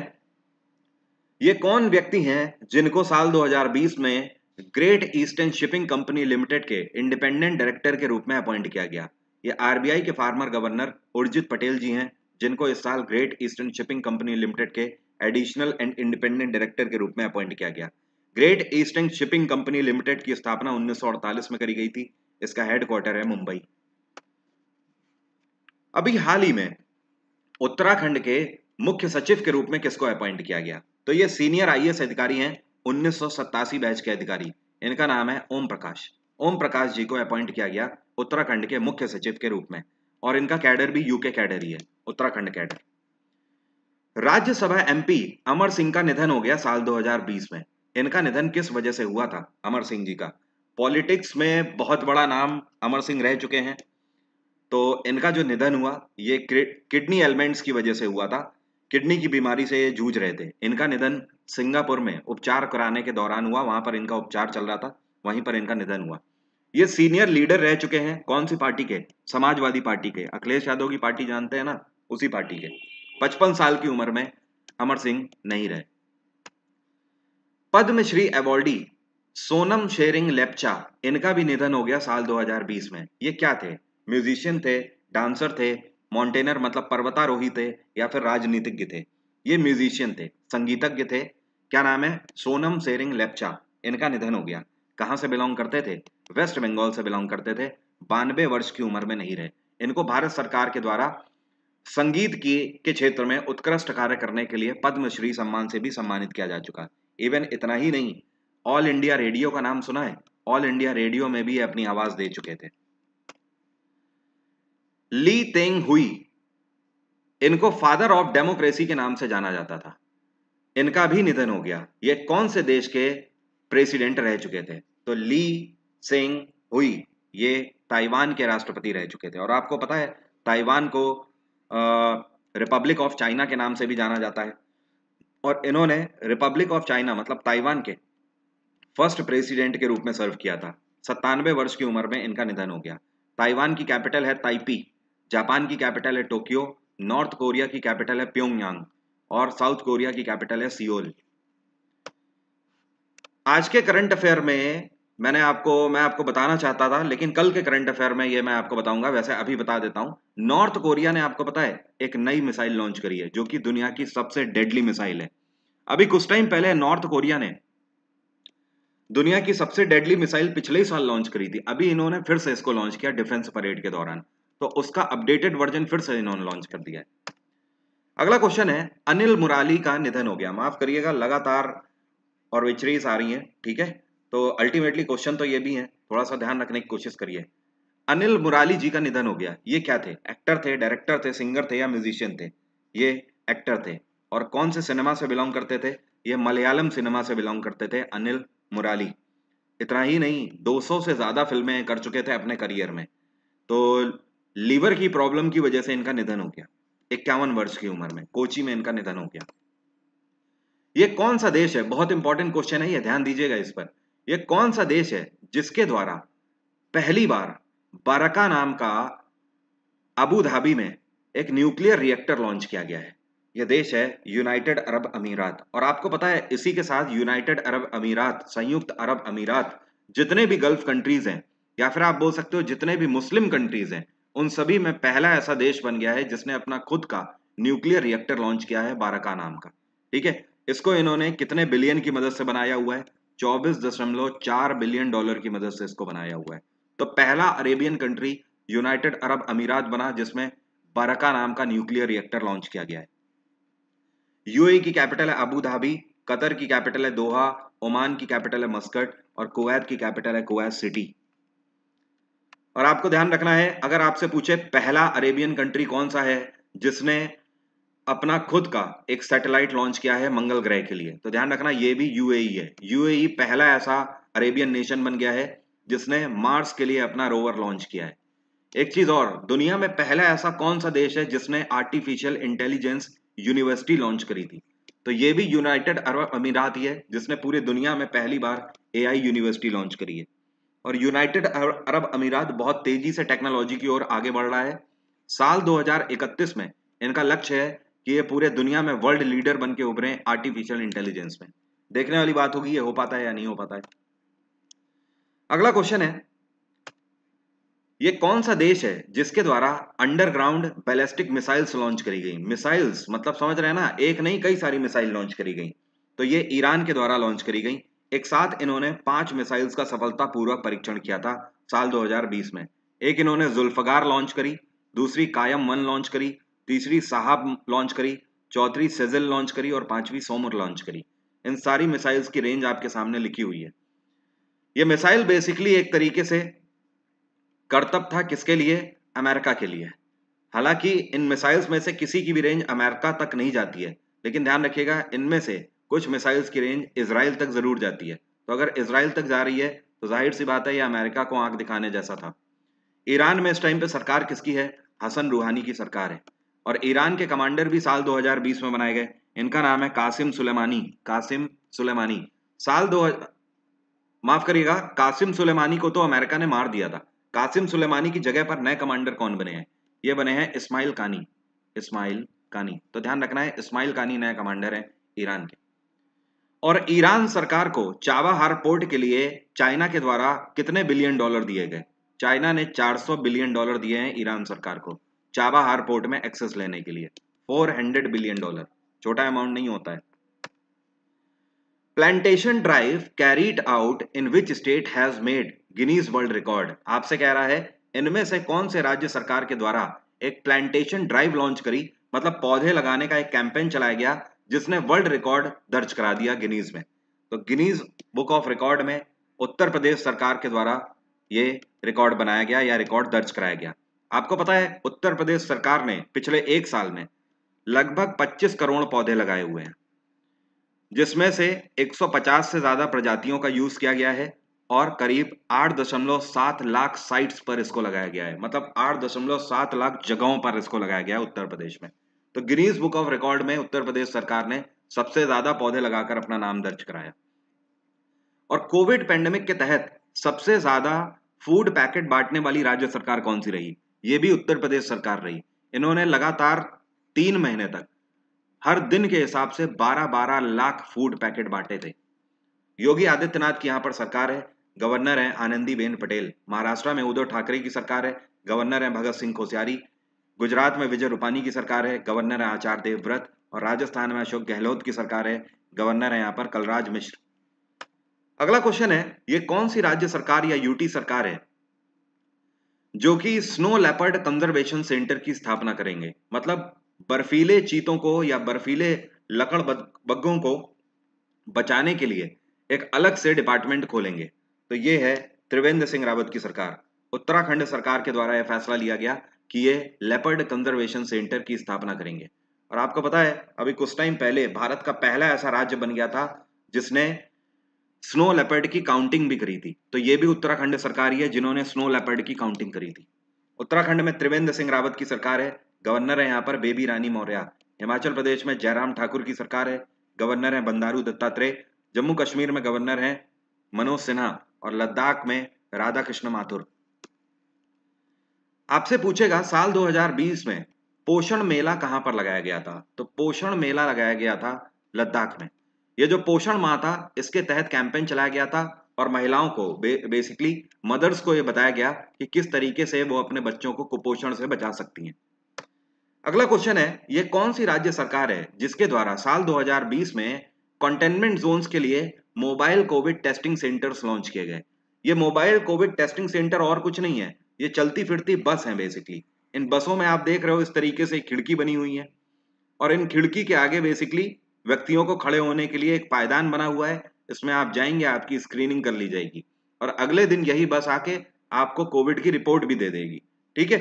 ये कौन व्यक्ति हैं जिनको साल 2020 में Great Eastern Shipping company limited के इंडिपेंडेंट डायरेक्टर के रूप में अपॉइंट किया गया ये आरबीआई के फार्मर गवर्नर उर्जित पटेल जी हैं जिनको इस साल Great Eastern Shipping company limited के एडिशनल एंड इंडिपेंडेंट डायरेक्टर के रूप में अपॉइंट किया गया Great Eastern Shipping company limited की स्थापना 1948 में करी गई थी इसका हेडक्वार्टर है मुंबई अभी हाल ही में उत्तराखंड के मुख्य सचिव के रूप में किसको अपॉइंट किया गया तो ये सीनियर आईएएस अधिकारी हैं 1987 बैच के अधिकारी इनका नाम है ओम प्रकाश ओम प्रकाश जी को अपॉइंट किया गया उत्तराखंड के मुख्य सचिव के रूप में और इनका कैडर भी यूके कैडर ही है उत्तराखंड कैडर राज्यसभा एमपी अमर सिंह का निधन हो गया साल 2020 में इनका निधन किस वजह से हुआ था अमर सिंह जी का पॉलिटिक्स में बहुत बड़ा नाम अमर सिंह रह चुके हैं तो इनका जो निधन हुआ ये किडनी एलिमेंट्स की वजह से हुआ था किडनी की बीमारी से ये जूझ रहे थे इनका निधन सिंगापुर में उपचार कराने के दौरान हुआ वहां पर इनका उपचार चल रहा था वहीं पर इनका निधन हुआ ये सीनियर लीडर रह चुके हैं कौन सी पार्टी के समाजवादी पार्टी के अखिलेश यादव की पार्टी जानते हैं ना उसी पार्टी के पचपन साल की उम्र में अमर सिंह नहीं रहे पद्मश्री अवॉर्डी सोनम शेरिंग लेपचा इनका भी निधन हो गया साल 2020 में ये क्या थे म्यूजिशियन थे डांसर थे माउंटेनर मतलब पर्वतारोही थे या फिर राजनीतिज्ञ थे ये म्यूजिशियन थे संगीतज्ञ थे क्या नाम है सोनम सेरिंग लेपचा इनका निधन हो गया कहाँ से बिलोंग करते थे वेस्ट बंगाल से बिलोंग करते थे बानवे वर्ष की उम्र में नहीं रहे इनको भारत सरकार के द्वारा संगीत की के क्षेत्र में उत्कृष्ट कार्य करने के लिए पद्मश्री सम्मान से भी सम्मानित किया जा चुका इवन इतना ही नहीं ऑल इंडिया रेडियो का नाम सुना है ऑल इंडिया रेडियो में भी अपनी आवाज दे चुके थे ली तेंग हुई इनको फादर ऑफ डेमोक्रेसी के नाम से जाना जाता था इनका भी निधन हो गया ये कौन से देश के प्रेसिडेंट रह चुके थे तो ली सिंह हुई ये ताइवान के राष्ट्रपति रह चुके थे और आपको पता है ताइवान को रिपब्लिक ऑफ चाइना के नाम से भी जाना जाता है और इन्होंने रिपब्लिक ऑफ चाइना मतलब ताइवान के फर्स्ट प्रेसिडेंट के रूप में सर्व किया था सत्तानवे वर्ष की उम्र में इनका निधन हो गया ताइवान की कैपिटल है ताइपी जापान की कैपिटल है टोक्यो नॉर्थ कोरिया की कैपिटल है प्योंगयांग और साउथ कोरिया की कैपिटल है सियोल आज के करंट अफेयर में मैंने आपको मैं आपको बताना चाहता था लेकिन कल के करंट अफेयर में ये मैं आपको बताऊंगा वैसे अभी बता देता हूं नॉर्थ कोरिया ने आपको पता है एक नई मिसाइल लॉन्च करी है जो कि दुनिया की सबसे डेडली मिसाइल है अभी कुछ टाइम पहले नॉर्थ कोरिया ने दुनिया की सबसे डेडली मिसाइल पिछले ही साल लॉन्च करी थी अभी इन्होंने फिर से इसको लॉन्च किया डिफेंस परेड के दौरान तो उसका अपडेटेड वर्जन फिर से इन्होंने लॉन्च कर दिया है अगला क्वेश्चन है अनिल मुराली का निधन हो गया माफ करिएगा लगातार और विचरीज आ रही है ठीक है तो अल्टीमेटली क्वेश्चन तो ये भी है थोड़ा सा ध्यान रखने की कोशिश करिए अनिल मुराली जी का निधन हो गया ये क्या थे एक्टर थे डायरेक्टर थे सिंगर थे या म्यूजिशियन थे ये एक्टर थे और कौन से सिनेमा से बिलोंग करते थे ये मलयालम सिनेमा से बिलोंग करते थे अनिल मुराली इतना ही नहीं 200 से ज़्यादा फिल्में कर चुके थे अपने करियर में तो लीवर की प्रॉब्लम की वजह से इनका निधन हो गया इक्यावन वर्ष की उम्र में कोची में इनका निधन हो गया ये कौन सा देश है बहुत इंपॉर्टेंट क्वेश्चन है ये ध्यान दीजिएगा इस पर ये कौन सा देश है जिसके द्वारा पहली बार बारका नाम का अबू धाबी में एक न्यूक्लियर रिएक्टर लॉन्च किया गया है यह देश है यूनाइटेड अरब अमीरात और आपको पता है इसी के साथ यूनाइटेड अरब अमीरात संयुक्त अरब अमीरात जितने भी गल्फ कंट्रीज हैं या फिर आप बोल सकते हो जितने भी मुस्लिम कंट्रीज हैं उन सभी में पहला ऐसा देश बन गया है जिसने अपना खुद का न्यूक्लियर रिएक्टर लॉन्च किया है बाराका नाम का ठीक है इसको इन्होंने कितने बिलियन की मदद से बनाया हुआ है चौबीस दशमलव चार बिलियन डॉलर की मदद से इसको बनाया हुआ है तो पहला अरेबियन कंट्री यूनाइटेड अरब अमीरात बना जिसमें बरका नाम का न्यूक्लियर रिएक्टर लॉन्च किया गया है यूएई की कैपिटल है अबू धाबी कतर की कैपिटल है दोहा ओमान की कैपिटल है मस्कट और कुवैत की कैपिटल है कुवैत सिटी और आपको ध्यान रखना है अगर आपसे पूछे पहला अरेबियन कंट्री कौन सा है जिसने अपना खुद का एक सैटेलाइट लॉन्च किया है मंगल ग्रह के लिए तो ध्यान रखना ये भी यूएई है यूएई पहला ऐसा अरेबियन नेशन बन गया है जिसने मार्स के लिए अपना रोवर लॉन्च किया है एक चीज और दुनिया में पहला ऐसा कौन सा देश है जिसने आर्टिफिशियल इंटेलिजेंस यूनिवर्सिटी लॉन्च करी थी तो ये भी यूनाइटेड अरब अमीरात ही है जिसने पूरी दुनिया में पहली बार ए यूनिवर्सिटी लॉन्च करी है और यूनाइटेड अरब अमीरात बहुत तेजी से टेक्नोलॉजी की ओर आगे बढ़ रहा है साल 2031 में इनका लक्ष्य है कि ये पूरे दुनिया में वर्ल्ड लीडर बन के उभरे आर्टिफिशियल इंटेलिजेंस में देखने वाली बात होगी ये हो पाता है या नहीं हो पाता है अगला क्वेश्चन है ये कौन सा देश है जिसके द्वारा अंडरग्राउंड बैलिस्टिक मिसाइल्स लॉन्च करी गई मिसाइल्स मतलब समझ रहे हैं ना एक नहीं कई सारी मिसाइल लॉन्च करी गई तो ये ईरान के द्वारा लॉन्च करी गई एक साथ इन्होंने पांच मिसाइल्स का सफलतापूर्वक परीक्षण किया था साल 2020 में एक इन्होंने जुल्फगार लॉन्च करी दूसरी कायम वन लॉन्च करी तीसरी साहब लॉन्च करी चौथी सेजल लॉन्च करी और पांचवी सोमर लॉन्च करी इन सारी मिसाइल्स की रेंज आपके सामने लिखी हुई है ये मिसाइल बेसिकली एक तरीके से करतब था किसके लिए अमेरिका के लिए हालांकि इन मिसाइल्स में से किसी की भी रेंज अमेरिका तक नहीं जाती है लेकिन ध्यान रखिएगा इनमें से कुछ मिसाइल्स की रेंज इसराइल तक ज़रूर जाती है तो अगर इसराइल तक जा रही है तो जाहिर सी बात है यह अमेरिका को आंख दिखाने जैसा था ईरान में इस टाइम पे सरकार किसकी है हसन रूहानी की सरकार है और ईरान के कमांडर भी साल 2020 में बनाए गए इनका नाम है कासिम सुलेमानी कासिम सुलेमानी साल दो माफ करिएगा कासिम सुलेमानी को तो अमेरिका ने मार दिया था कासिम सुलेमानी की जगह पर नए कमांडर कौन बने हैं ये बने हैं इस्माइल कानी इस्माइल कानी तो ध्यान रखना है इस्माइल कानी नए कमांडर हैं ईरान के और ईरान सरकार को चाबाहार पोर्ट के लिए चाइना के द्वारा कितने बिलियन डॉलर दिए गए चाइना ने 400 बिलियन डॉलर दिए हैं ईरान सरकार को चाबाहार पोर्ट में एक्सेस लेने के लिए 400 बिलियन डॉलर छोटा अमाउंट नहीं होता है plantation drive carried out in which state has made Guinness world record आपसे कह रहा है इनमें से कौन से राज्य सरकार के द्वारा एक प्लांटेशन ड्राइव लॉन्च करी मतलब पौधे लगाने का एक कैंपेन चलाया गया जिसने वर्ल्ड रिकॉर्ड दर्ज करा दिया गिनीज में तो गिनीज बुक ऑफ रिकॉर्ड में उत्तर प्रदेश सरकार के द्वारा ये रिकॉर्ड बनाया गया या रिकॉर्ड दर्ज कराया गया आपको पता है उत्तर प्रदेश सरकार ने पिछले एक साल में लगभग 25 करोड़ पौधे लगाए हुए हैं जिसमें से 150 से ज़्यादा प्रजातियों का यूज़ किया गया है और करीब 8.7 लाख साइट्स पर इसको लगाया गया है मतलब 8.7 लाख जगहों पर इसको लगाया गया है उत्तर प्रदेश में तो गिनीज बुक ऑफ रिकॉर्ड में उत्तर प्रदेश सरकार ने सबसे ज्यादा पौधे लगाकर अपना नाम दर्ज कराया और कोविड पेंडेमिक के तहत सबसे ज्यादा फूड पैकेट बांटने वाली राज्य सरकार कौन सी रही ये भी उत्तर प्रदेश सरकार रही इन्होंने लगातार तीन महीने तक हर दिन के हिसाब से 12-12 लाख फूड पैकेट बांटे थे योगी आदित्यनाथ की यहां पर सरकार है गवर्नर है बेन पटेल महाराष्ट्र में उद्धव ठाकरे की सरकार है गवर्नर है भगत सिंह कोश्यारी गुजरात में विजय रूपानी की सरकार है गवर्नर है आचार्य देवव्रत और राजस्थान में अशोक गहलोत की सरकार है गवर्नर है यहाँ पर कलराज मिश्र अगला क्वेश्चन है ये कौन सी राज्य सरकार या यूटी सरकार है जो कि स्नो लेपर्ड कंजर्वेशन सेंटर की स्थापना करेंगे मतलब बर्फीले चीतों को या बर्फीले लकड़ बग्गों को बचाने के लिए एक अलग से डिपार्टमेंट खोलेंगे तो ये है त्रिवेंद्र सिंह रावत की सरकार उत्तराखंड सरकार के द्वारा यह फैसला लिया गया ये लेपर्ड कंजर्वेशन सेंटर की स्थापना करेंगे और आपको पता है अभी कुछ टाइम पहले भारत का पहला ऐसा राज्य बन गया था जिसने स्नो लेपर्ड की काउंटिंग भी करी थी तो ये भी उत्तराखंड सरकार ही है जिन्होंने स्नो लेपर्ड की काउंटिंग करी थी उत्तराखंड में त्रिवेंद्र सिंह रावत की सरकार है गवर्नर है यहाँ पर बेबी रानी मौर्य हिमाचल प्रदेश में जयराम ठाकुर की सरकार है गवर्नर है बंदारू दत्तात्रेय जम्मू कश्मीर में गवर्नर है मनोज सिन्हा और लद्दाख में राधा कृष्ण माथुर आपसे पूछेगा साल 2020 में पोषण मेला कहाँ पर लगाया गया था तो पोषण मेला लगाया गया था लद्दाख में ये जो पोषण माह था इसके तहत कैंपेन चलाया गया था और महिलाओं को बे, बेसिकली मदर्स को ये बताया गया कि किस तरीके से वो अपने बच्चों को कुपोषण से बचा सकती हैं अगला क्वेश्चन है ये कौन सी राज्य सरकार है जिसके द्वारा साल 2020 में कंटेनमेंट जोन्स के लिए mobile COVID testing centres launch किए गए ये मोबाइल कोविड टेस्टिंग सेंटर और कुछ नहीं है ये चलती फिरती बस है बेसिकली इन बसों में आप देख रहे हो इस तरीके से खिड़की बनी हुई है और इन खिड़की के आगे बेसिकली व्यक्तियों को खड़े होने के लिए एक पायदान बना हुआ है इसमें आप जाएंगे आपकी स्क्रीनिंग कर ली जाएगी और अगले दिन यही बस आके आपको कोविड की रिपोर्ट भी दे देगी ठीक है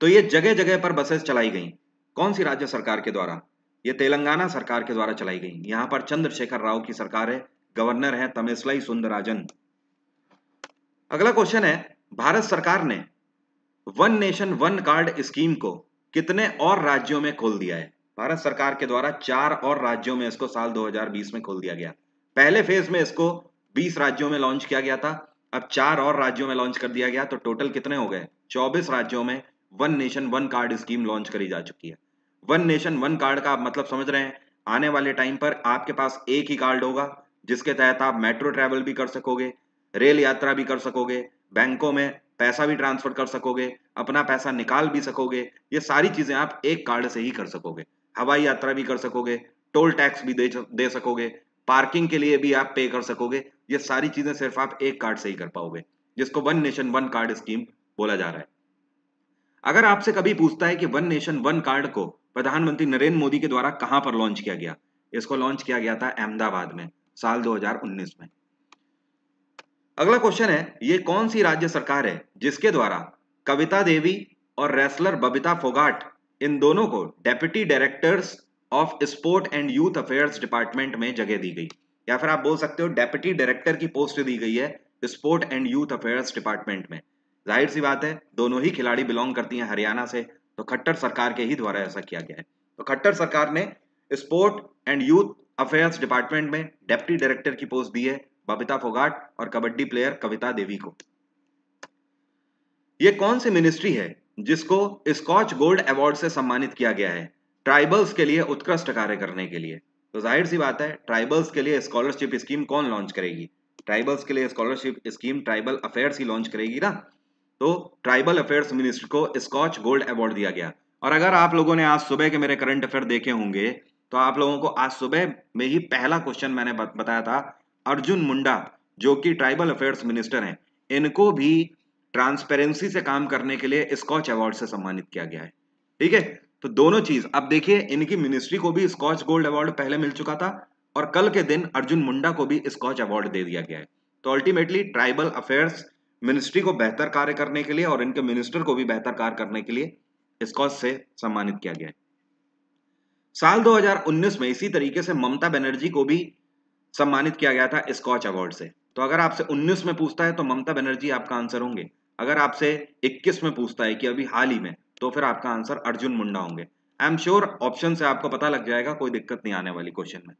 तो ये जगह जगह पर बसेस चलाई गई कौन सी राज्य सरकार के द्वारा ये तेलंगाना सरकार के द्वारा चलाई गई यहां पर चंद्रशेखर राव की सरकार है गवर्नर है तमेसलाई सुंदराजन अगला क्वेश्चन है भारत सरकार ने one nation one card scheme को कितने और राज्यों में खोल दिया है भारत सरकार के द्वारा चार और राज्यों में इसको साल 2020 में खोल दिया गया पहले फेज में इसको 20 राज्यों में लॉन्च किया गया था अब चार और राज्यों में लॉन्च कर दिया गया तो टोटल कितने हो गए 24 राज्यों में one nation one card scheme launch करी जा चुकी है वन नेशन वन कार्ड का आप मतलब समझ रहे हैं आने वाले टाइम पर आपके पास एक ही कार्ड होगा जिसके तहत आप मेट्रो ट्रेवल भी कर सकोगे रेल यात्रा भी कर सकोगे बैंकों में पैसा भी ट्रांसफर कर सकोगे अपना पैसा निकाल भी सकोगे ये सारी चीजें आप एक कार्ड से ही कर सकोगे हवाई यात्रा भी कर सकोगे टोल टैक्स भी दे, दे सकोगे पार्किंग के लिए भी आप पे कर सकोगे ये सारी चीजें सिर्फ आप एक कार्ड से ही कर पाओगे जिसको one nation one card scheme बोला जा रहा है अगर आपसे कभी पूछता है कि वन नेशन वन कार्ड को प्रधानमंत्री नरेंद्र मोदी के द्वारा कहां पर लॉन्च किया गया इसको लॉन्च किया गया था अहमदाबाद में साल 2019 में अगला क्वेश्चन है ये कौन सी राज्य सरकार है जिसके द्वारा कविता देवी और रेसलर बबिता फोगाट इन दोनों को deputy directors of sport and youth affairs department में जगह दी गई या फिर आप बोल सकते हो डेप्यूटी डायरेक्टर की पोस्ट दी गई है sport and youth affairs department में जाहिर सी बात है दोनों ही खिलाड़ी बिलोंग करती हैं हरियाणा से तो खट्टर सरकार के ही द्वारा ऐसा किया गया है तो खट्टर सरकार ने sport and youth affairs department में डेप्टी डायरेक्टर की पोस्ट दी है बबिता फोगाट और कबड्डी प्लेयर कविता देवी को यह कौन सी मिनिस्ट्री है जिसको स्कॉच गोल्ड अवार्ड से सम्मानित किया गया है ट्राइबल्स के लिए उत्कृष्ट कार्य करने के लिए तो जाहिर सी बात है ट्राइबल्स के लिए स्कॉलरशिप स्कीम कौन लॉन्च करेगी ट्राइबल्स के लिए स्कॉलरशिप स्कीम ट्राइबल अफेयर्स ही लॉन्च करेगी ना तो ट्राइबल अफेयर्स मिनिस्टर को स्कॉच गोल्ड अवार्ड दिया गया और अगर आप लोगों ने आज सुबह के मेरे करंट अफेयर देखे होंगे तो आप लोगों को आज सुबह में ही पहला क्वेश्चन मैंने बताया था अर्जुन मुंडा जो कि ट्राइबल अफेयर्स मिनिस्टर हैं इनको भी ट्रांसपेरेंसी से काम करने के लिए स्कॉच अवार्ड से सम्मानित किया गया है ठीक है तो दोनों चीज अब देखिए इनकी मिनिस्ट्री को भी स्कॉच गोल्ड अवार्ड पहले मिल चुका था और कल के दिन अर्जुन मुंडा को भी स्कॉच अवार्ड दे दिया गया है तो अल्टीमेटली ट्राइबल अफेयर्स मिनिस्ट्री को बेहतर कार्य करने के लिए और इनके मिनिस्टर को भी बेहतर कार्य करने के लिए स्कॉच से सम्मानित किया गया है साल 2019 में इसी तरीके से ममता बनर्जी को भी सम्मानित किया गया था स्कॉच अवार्ड से तो अगर आपसे 19 में पूछता है तो ममता बनर्जी आपका आंसर होंगे अगर आपसे 21 में पूछता है कि अभी हाल ही में तो फिर आपका आंसर अर्जुन मुंडा होंगे आई एम श्योर ऑप्शन से आपको पता लग जाएगा कोई दिक्कत नहीं आने वाली क्वेश्चन में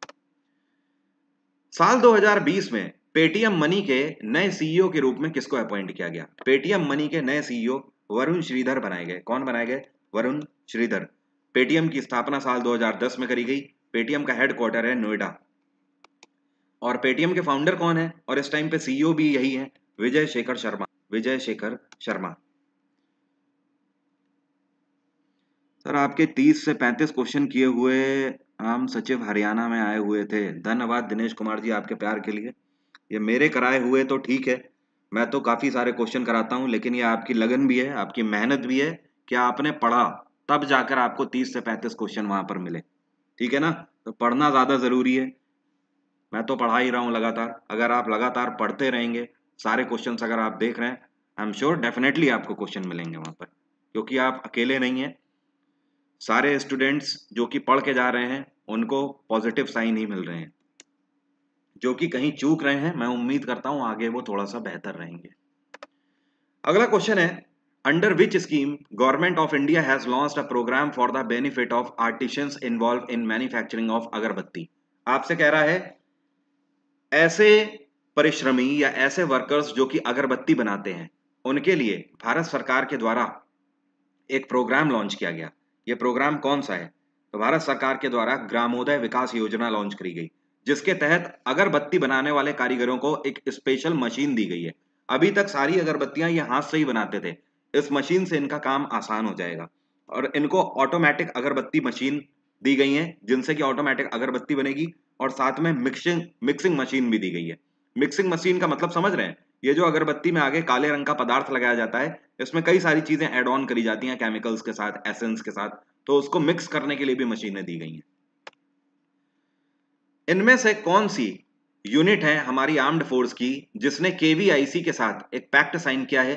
साल 2020 में पेटीएम मनी के नए सीईओ e के रूप में किसको अपॉइंट किया गया पेटीएम मनी के नए सीईओ e वरुण श्रीधर बनाए गए कौन बनाए गए वरुण श्रीधर पेटीएम की स्थापना साल दो में करी गई पेटीएम का हेडक्वार्टर है नोएडा और पेटीएम के फाउंडर कौन है और इस टाइम पे सीईओ e भी यही है विजय शेखर शर्मा विजय शेखर शर्मा सर आपके 30 से 35 क्वेश्चन किए हुए आम सचिव हरियाणा में आए हुए थे धन्यवाद दिनेश कुमार जी आपके प्यार के लिए ये मेरे कराए हुए तो ठीक है मैं तो काफ़ी सारे क्वेश्चन कराता हूँ लेकिन ये आपकी लगन भी है आपकी मेहनत भी है कि आपने पढ़ा तब जाकर आपको 30 से 35 क्वेश्चन वहां पर मिले ठीक है ना तो पढ़ना ज़्यादा ज़रूरी है मैं तो पढ़ा ही रहा हूँ लगातार अगर आप लगातार पढ़ते रहेंगे सारे क्वेश्चन अगर आप देख रहे हैं आई एम श्योर डेफिनेटली आपको क्वेश्चन मिलेंगे वहाँ पर क्योंकि आप अकेले नहीं हैं सारे स्टूडेंट्स जो कि पढ़ के जा रहे हैं उनको पॉजिटिव साइन ही मिल रहे हैं जो कि कहीं चूक रहे हैं मैं उम्मीद करता हूं आगे वो थोड़ा सा बेहतर रहेंगे अगला क्वेश्चन है under which scheme government of India has launch a programme for the benefit of artisans involve in manufacturing of agarbatti आपसे कह रहा है ऐसे परिश्रमी या ऐसे वर्कर्स जो कि अगरबत्ती बनाते हैं उनके लिए भारत सरकार के द्वारा एक प्रोग्राम लॉन्च किया गया ये प्रोग्राम कौन सा है तो भारत सरकार के द्वारा ग्रामोदय विकास योजना लॉन्च करी गई जिसके तहत अगरबत्ती बनाने वाले कारीगरों को एक स्पेशल मशीन दी गई है अभी तक सारी अगरबत्तियां ये हाथ से ही बनाते थे इस मशीन से इनका काम आसान हो जाएगा और इनको ऑटोमेटिक अगरबत्ती मशीन दी गई है जिनसे कि ऑटोमेटिक अगरबत्ती बनेगी और साथ में मिक्सिंग मिक्सिंग मशीन भी दी गई है मिक्सिंग मशीन का मतलब समझ रहे हैं ये जो अगरबत्ती में आगे काले रंग का पदार्थ लगाया जाता है इसमें कई सारी चीजें एड ऑन करी जाती हैं केमिकल्स के साथ एसेंस के साथ तो उसको मिक्स करने के लिए भी मशीनें दी गई हैं इनमें से कौन सी यूनिट है हमारी आर्म्ड फोर्स की जिसने केवीआईसी के साथ एक पैक्ट साइन किया है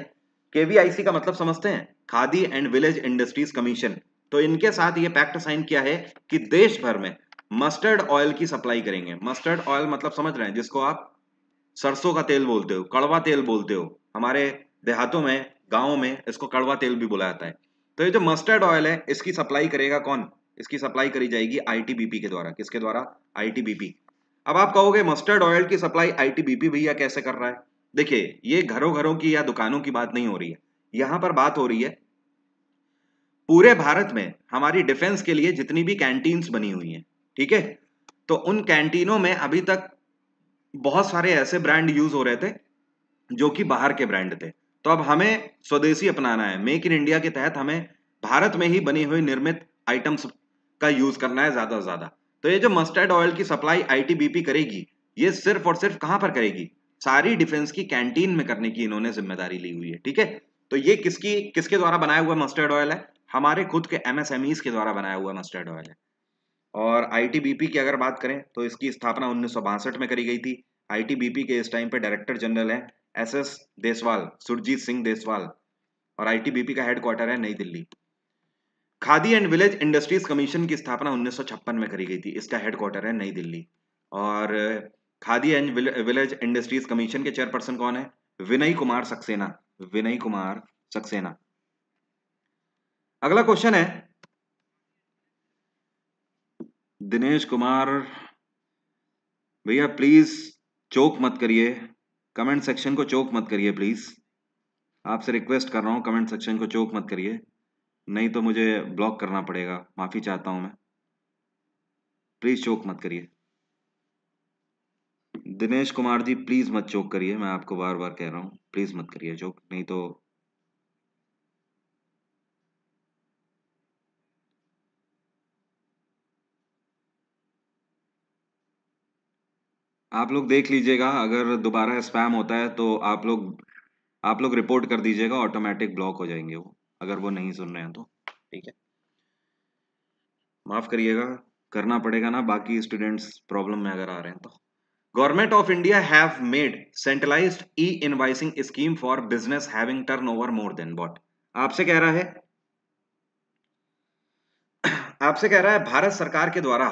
केवीआईसी का मतलब समझते हैं Khadi and village industries commission तो इनके साथ ये पैक्ट साइन किया है कि देश भर में मस्टर्ड ऑयल की सप्लाई करेंगे मस्टर्ड ऑयल मतलब समझ रहे हैं जिसको आप सरसों का तेल बोलते हो कड़वा तेल बोलते हो हमारे देहातों में गाँव में इसको कड़वा तेल भी बोला जाता है तो ये जो मस्टर्ड ऑयल है इसकी सप्लाई करेगा कौन इसकी सप्लाई करी जाएगी आईटीबीपी के द्वारा किसके द्वारा आईटीबीपी अब आप कहोगे मस्टर्ड ऑयल की सप्लाई आईटीबीपी भैया कैसे कर रहा है देखिए ये घरों घरों की या दुकानों की बात नहीं हो रही है यहां पर बात हो रही है पूरे भारत में हमारी डिफेंस के लिए जितनी भी कैंटीन्स बनी हुई हैं ठीक है तो उन कैंटीनों में अभी तक बहुत सारे ऐसे ब्रांड यूज हो रहे थे जो कि बाहर के ब्रांड थे तो अब हमें स्वदेशी अपनाना है मेक इन इंडिया के तहत हमें भारत में ही बनी हुई निर्मित आइटम्स का यूज करना है ज्यादा से ज्यादा तो ये जो मस्टर्ड ऑयल की सप्लाई आईटीबीपी करेगी ये सिर्फ और सिर्फ कहां पर करेगी सारी डिफेंस की कैंटीन में करने की इन्होंने जिम्मेदारी ली हुई है ठीक है तो ये किसकी किसके द्वारा बनाया हुआ मस्टर्ड ऑयल है हमारे खुद के एमएसएमईज के द्वारा बनाया हुआ मस्टर्ड ऑयल है और आईटीबीपी की अगर बात करें तो इसकी स्थापना उन्नीस में करी गई थी आईटीबीपी के इस टाइम पे डायरेक्टर जनरल हैं एस एस देसवाल सुरजीत सिंह देसवाल और आईटीबीपी का हेडक्वार्टर है New Delhi Khadi and village industries commission की स्थापना उन्नीस में करी गई थी इसका हेडक्वार्टर है नई दिल्ली और Khadi and village industries commission के चेयरपर्सन कौन है विनय कुमार सक्सेना विनय कुमार सक्सेना अगला क्वेश्चन है दिनेश कुमार भैया प्लीज़ चोक मत करिए कमेंट सेक्शन को चोक मत करिए प्लीज़ आपसे रिक्वेस्ट कर रहा हूँ कमेंट सेक्शन को चोक मत करिए नहीं तो मुझे ब्लॉक करना पड़ेगा माफ़ी चाहता हूँ मैं प्लीज़ चोक मत करिए दिनेश कुमार जी प्लीज़ मत चोक करिए मैं आपको बार बार कह रहा हूँ प्लीज़ मत करिए चोक नहीं तो आप लोग देख लीजिएगा अगर दोबारा स्पैम होता है तो आप लोग आप लोग रिपोर्ट कर दीजिएगा ऑटोमेटिक ब्लॉक हो जाएंगे वो अगर वो नहीं सुन रहे हैं तो ठीक है माफ़ करिएगा करना पड़ेगा ना बाकी स्टूडेंट्स प्रॉब्लम में अगर आ रहे हैं तो government of India have made centralised e invoicing scheme for business having turnover more than what आपसे कह रहा है आपसे कह रहा है भारत सरकार के द्वारा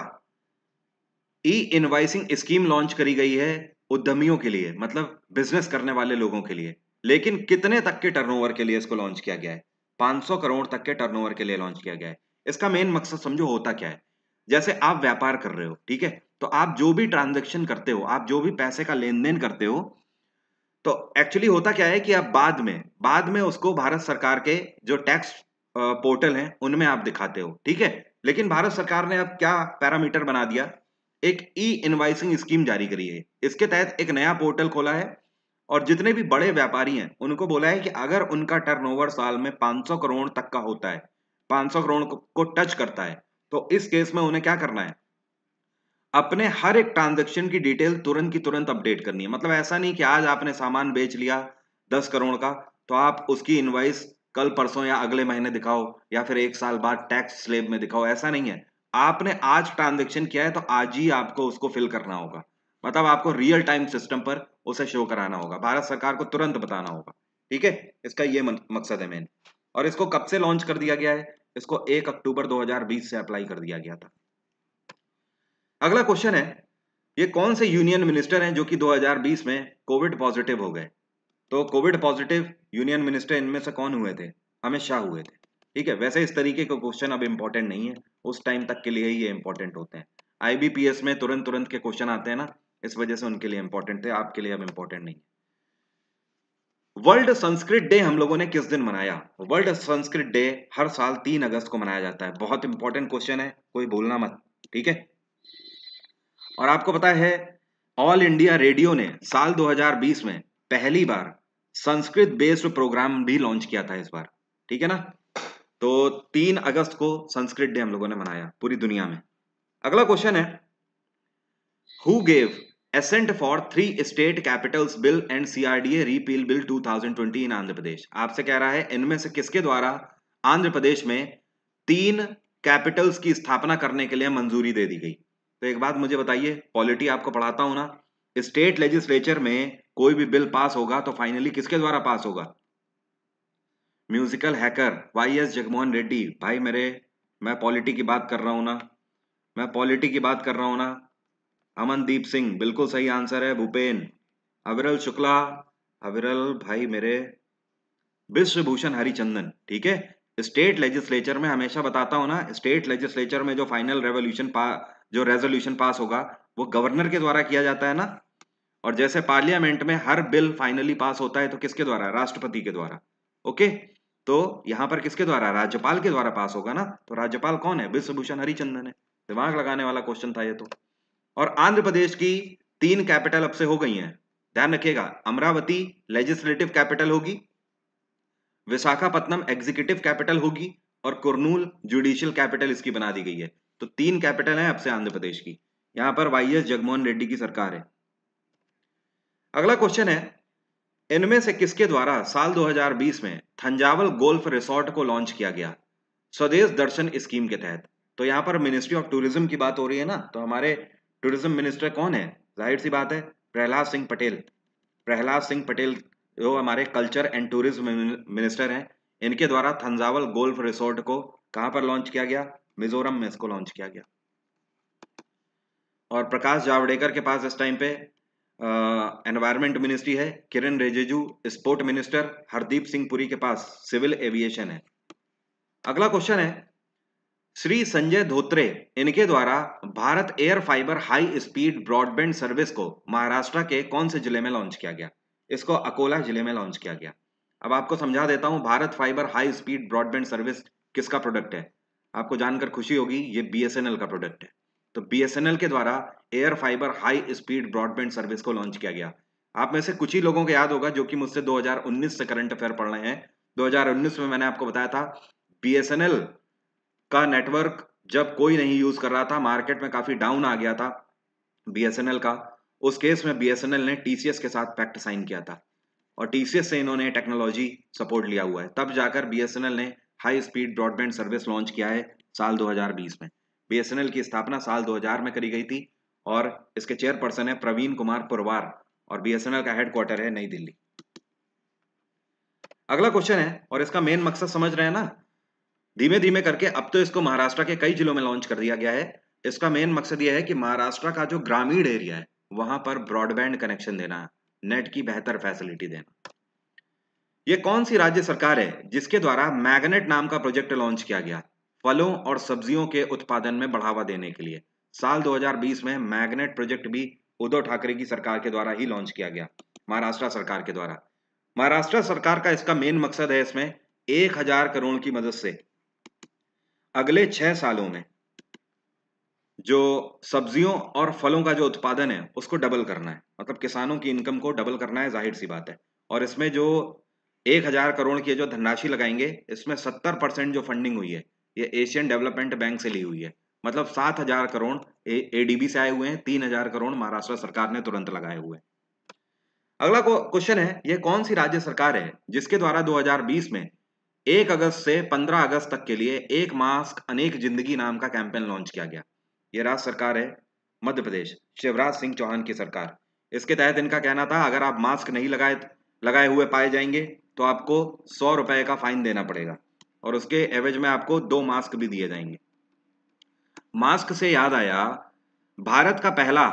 ई इनवाइसिंग स्कीम लॉन्च करी गई है उद्यमियों के लिए मतलब बिजनेस करने वाले लोगों के लिए लेकिन कितने तक के टर्नओवर के लिए इसको लॉन्च किया गया है 500 करोड़ तक के टर्नओवर के लिए लॉन्च किया गया है इसका मेन मकसद समझो होता क्या है जैसे आप व्यापार कर रहे हो ठीक है तो आप जो भी ट्रांजेक्शन करते हो आप जो भी पैसे का लेन देन करते हो तो एक्चुअली होता क्या है कि आप बाद में बाद में उसको भारत सरकार के जो टैक्स पोर्टल हैं उनमें आप दिखाते हो ठीक है लेकिन भारत सरकार ने अब क्या पैरामीटर बना दिया एक ई इनवाइसिंग स्कीम जारी करी है इसके तहत एक नया पोर्टल खोला है और जितने भी बड़े व्यापारी हैं उनको बोला है कि अगर उनका टर्नओवर साल में 500 करोड़ तक का होता है 500 करोड़ को, को टच करता है तो इस केस में उन्हें क्या करना है अपने हर एक ट्रांजेक्शन की डिटेल तुरंत की तुरंत अपडेट करनी है मतलब ऐसा नहीं कि आज आपने सामान बेच लिया दस करोड़ का तो आप उसकी इन्वाइस कल परसों या अगले महीने दिखाओ या फिर एक साल बाद टैक्स स्लेब में दिखाओ ऐसा नहीं है आपने आज ट्रांजेक्शन किया है तो आज ही आपको उसको फिल करना होगा मतलब आपको रियल टाइम सिस्टम पर उसे शो कराना होगा भारत सरकार को तुरंत बताना होगा ठीक है इसका ये मकसद है मेन और इसको कब से लॉन्च कर दिया गया है इसको एक अक्टूबर 2020 से अप्लाई कर दिया गया था अगला क्वेश्चन है ये कौन से यूनियन मिनिस्टर हैं जो कि 2020 में कोविड पॉजिटिव हो गए तो कोविड पॉजिटिव यूनियन मिनिस्टर इनमें से कौन हुए थे हमेशा हुए थे ठीक है वैसे इस तरीके का क्वेश्चन अब इंपॉर्टेंट नहीं है उस टाइम तक के लिए ही ये इंपॉर्टेंट होते हैं आईबीपीएस में तुरंत तुरंत के क्वेश्चन आते हैं ना इस वजह से उनके लिए इंपॉर्टेंट थे आपके लिए अब इंपॉर्टेंट नहीं वर्ल्ड संस्कृत डे हम लोगों ने किस दिन मनाया वर्ल्ड संस्कृत डे हर साल तीन अगस्त को मनाया जाता है बहुत इंपॉर्टेंट क्वेश्चन है कोई भूलना मत ठीक है और आपको पता है ऑल इंडिया रेडियो ने साल 2020 में पहली बार संस्कृत बेस्ड प्रोग्राम भी लॉन्च किया था इस बार ठीक है ना तो तीन अगस्त को संस्कृत डे हम लोगों ने मनाया पूरी दुनिया में अगला क्वेश्चन है who gave assent for three state capitals bill and CRDA repeal bill 2020 in Andhra Pradesh आपसे कह रहा है इनमें से किसके द्वारा आंध्र प्रदेश में तीन कैपिटल्स की स्थापना करने के लिए मंजूरी दे दी गई तो एक बात मुझे बताइए पॉलिटी आपको पढ़ाता हूं ना स्टेट लेजिस्लेचर में कोई भी बिल पास होगा तो फाइनली किसके द्वारा पास होगा म्यूजिकल हैकर वाई एस जगमोहन रेड्डी भाई मेरे मैं पॉलिटी की बात कर रहा हूँ ना मैं पॉलिटी की बात कर रहा हूँ ना अमनदीप सिंह बिल्कुल सही आंसर है भूपेन अविरल शुक्ला अविरल भाई मेरे विश्वभूषण हरिचंदन ठीक है स्टेट लेजिस्लेचर में हमेशा बताता हूँ ना स्टेट लेजिस्लेचर में जो फाइनल रेवोल्यूशन जो रेजोल्यूशन पास होगा वो गवर्नर के द्वारा किया जाता है ना और जैसे पार्लियामेंट में हर बिल फाइनली पास होता है तो किसके द्वारा राष्ट्रपति के द्वारा ओके तो यहां पर किसके द्वारा राज्यपाल के द्वारा पास होगा ना तो राज्यपाल कौन है विश्वभूषण हरिचंदन है दिमाग लगाने वाला क्वेश्चन था ये तो और आंध्र प्रदेश की तीन कैपिटल अब से हो गई हैं ध्यान रखिएगा अमरावती लेजिस्लेटिव कैपिटल होगी विशाखापत्नम एग्जीक्यूटिव कैपिटल होगी और कुरनूल जुडिशियल कैपिटल इसकी बना दी गई है तो तीन कैपिटल है अब से आंध्र प्रदेश की यहां पर वाई एस जगमोहन रेड्डी की सरकार है अगला क्वेश्चन है इनमें से किसके द्वारा साल 2020 में थंजावल गोल्फ रिसोर्ट को लॉन्च किया गया स्वदेश दर्शन स्कीम के तहत तो यहाँ पर मिनिस्ट्री ऑफ टूरिज्म की बात हो रही है ना तो हमारे टूरिज्म मिनिस्टर कौन है जाहिर सी बात है प्रहलाद सिंह पटेल प्रहलाद सिंह पटेल जो हमारे कल्चर एंड टूरिज्म मिनिस्टर हैं इनके द्वारा थंजावल गोल्फ रिसोर्ट को कहाँ पर लॉन्च किया गया मिजोरम में इसको लॉन्च किया गया और प्रकाश जावड़ेकर के पास इस टाइम पे एनवायरमेंट मिनिस्ट्री है किरण रिजिजू स्पोर्ट मिनिस्टर हरदीप सिंह पुरी के पास सिविल एविएशन है अगला क्वेश्चन है श्री संजय धोत्रे इनके द्वारा Bharat air fibre high speed broadband service को महाराष्ट्र के कौन से जिले में लॉन्च किया गया इसको अकोला जिले में लॉन्च किया गया अब आपको समझा देता हूं Bharat fibre high speed broadband service किसका प्रोडक्ट है आपको जानकर खुशी होगी ये बीएसएनएल का प्रोडक्ट है तो बीएसएनएल के द्वारा air fibre high speed broadband service को लॉन्च किया गया आप में से कुछ ही लोगों को याद होगा जो कि मुझसे 2019 से करंट अफेयर पढ़ रहे हैं 2019 में मैंने आपको बताया था बीएसएनएल का नेटवर्क जब कोई नहीं यूज कर रहा था मार्केट में काफी डाउन आ गया था बीएसएनएल का उस केस में बीएसएनएल ने टीसीएस के साथ पैक्ट साइन किया था और टीसीएस से इन्होंने टेक्नोलॉजी सपोर्ट लिया हुआ है तब जाकर बीएसएनएल ने high speed broadband service launch किया है साल 2020 में बीएसएनएल की स्थापना साल 2000 में करी गई थी और इसके चेयरपर्सन है प्रवीण कुमार पुरवार और बीएसएनएल का हेडक्वार्टर है नई दिल्ली अगला क्वेश्चन है और इसका मेन मकसद समझ रहे हैं ना धीमे धीमे करके अब तो इसको महाराष्ट्र के कई जिलों में लॉन्च कर दिया गया है इसका मेन मकसद यह है कि महाराष्ट्र का जो ग्रामीण एरिया है वहां पर ब्रॉडबैंड कनेक्शन देना नेट की बेहतर फैसिलिटी देना यह कौन सी राज्य सरकार है जिसके द्वारा मैग्नेट नाम का प्रोजेक्ट लॉन्च किया गया फलों और सब्जियों के उत्पादन में बढ़ावा देने के लिए साल 2020 में मैग्नेट प्रोजेक्ट भी उद्धव ठाकरे की सरकार के द्वारा ही लॉन्च किया गया महाराष्ट्र सरकार के द्वारा महाराष्ट्र सरकार का इसका मेन मकसद है इसमें एक हजार करोड़ की मदद से अगले छह सालों में जो सब्जियों और फलों का जो उत्पादन है उसको डबल करना है मतलब किसानों की इनकम को डबल करना है जाहिर सी बात है और इसमें जो एक हजार करोड़ की जो धनराशि लगाएंगे इसमें सत्तर परसेंट जो फंडिंग हुई है ये एशियन डेवलपमेंट बैंक से ली हुई है मतलब सात हजार करोड़ एडीबी से आए हुए हैं तीन हजार करोड़ महाराष्ट्र सरकार ने तुरंत लगाए हुए हैं अगला क्वेश्चन है ये कौन सी राज्य सरकार है जिसके द्वारा 2020 में 1 अगस्त से 15 अगस्त तक के लिए एक मास्क अनेक जिंदगी नाम का कैंपेन लॉन्च किया गया ये राज्य सरकार है मध्य प्रदेश शिवराज सिंह चौहान की सरकार इसके तहत इनका कहना था अगर आप मास्क नहीं लगाए लगाए हुए पाए जाएंगे तो आपको सौ रुपए का फाइन देना पड़ेगा और उसके एवेज में आपको दो मास्क भी दिए जाएंगे मास्क से याद आया भारत का पहला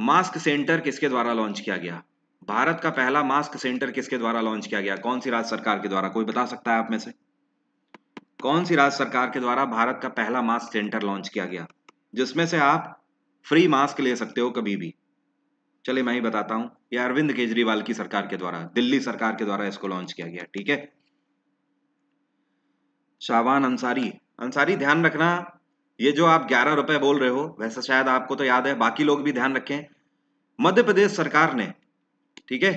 मास्क सेंटर किसके द्वारा लॉन्च किया गया भारत का पहला मास्क सेंटर किसके द्वारा लॉन्च किया गया कौन सी राज्य सरकार के द्वारा कोई बता सकता है आप में से कौन सी राज्य सरकार के द्वारा भारत का पहला मास्क सेंटर लॉन्च किया गया जिसमें से आप फ्री मास्क ले सकते हो कभी भी चलिए मैं ही बताता हूं ये अरविंद केजरीवाल की सरकार के द्वारा दिल्ली सरकार के द्वारा इसको लॉन्च किया गया ठीक है शाबान अंसारी अंसारी ध्यान रखना ये जो आप ग्यारह रुपए बोल रहे हो वैसा शायद आपको तो याद है बाकी लोग भी ध्यान रखें मध्य प्रदेश सरकार ने ठीक है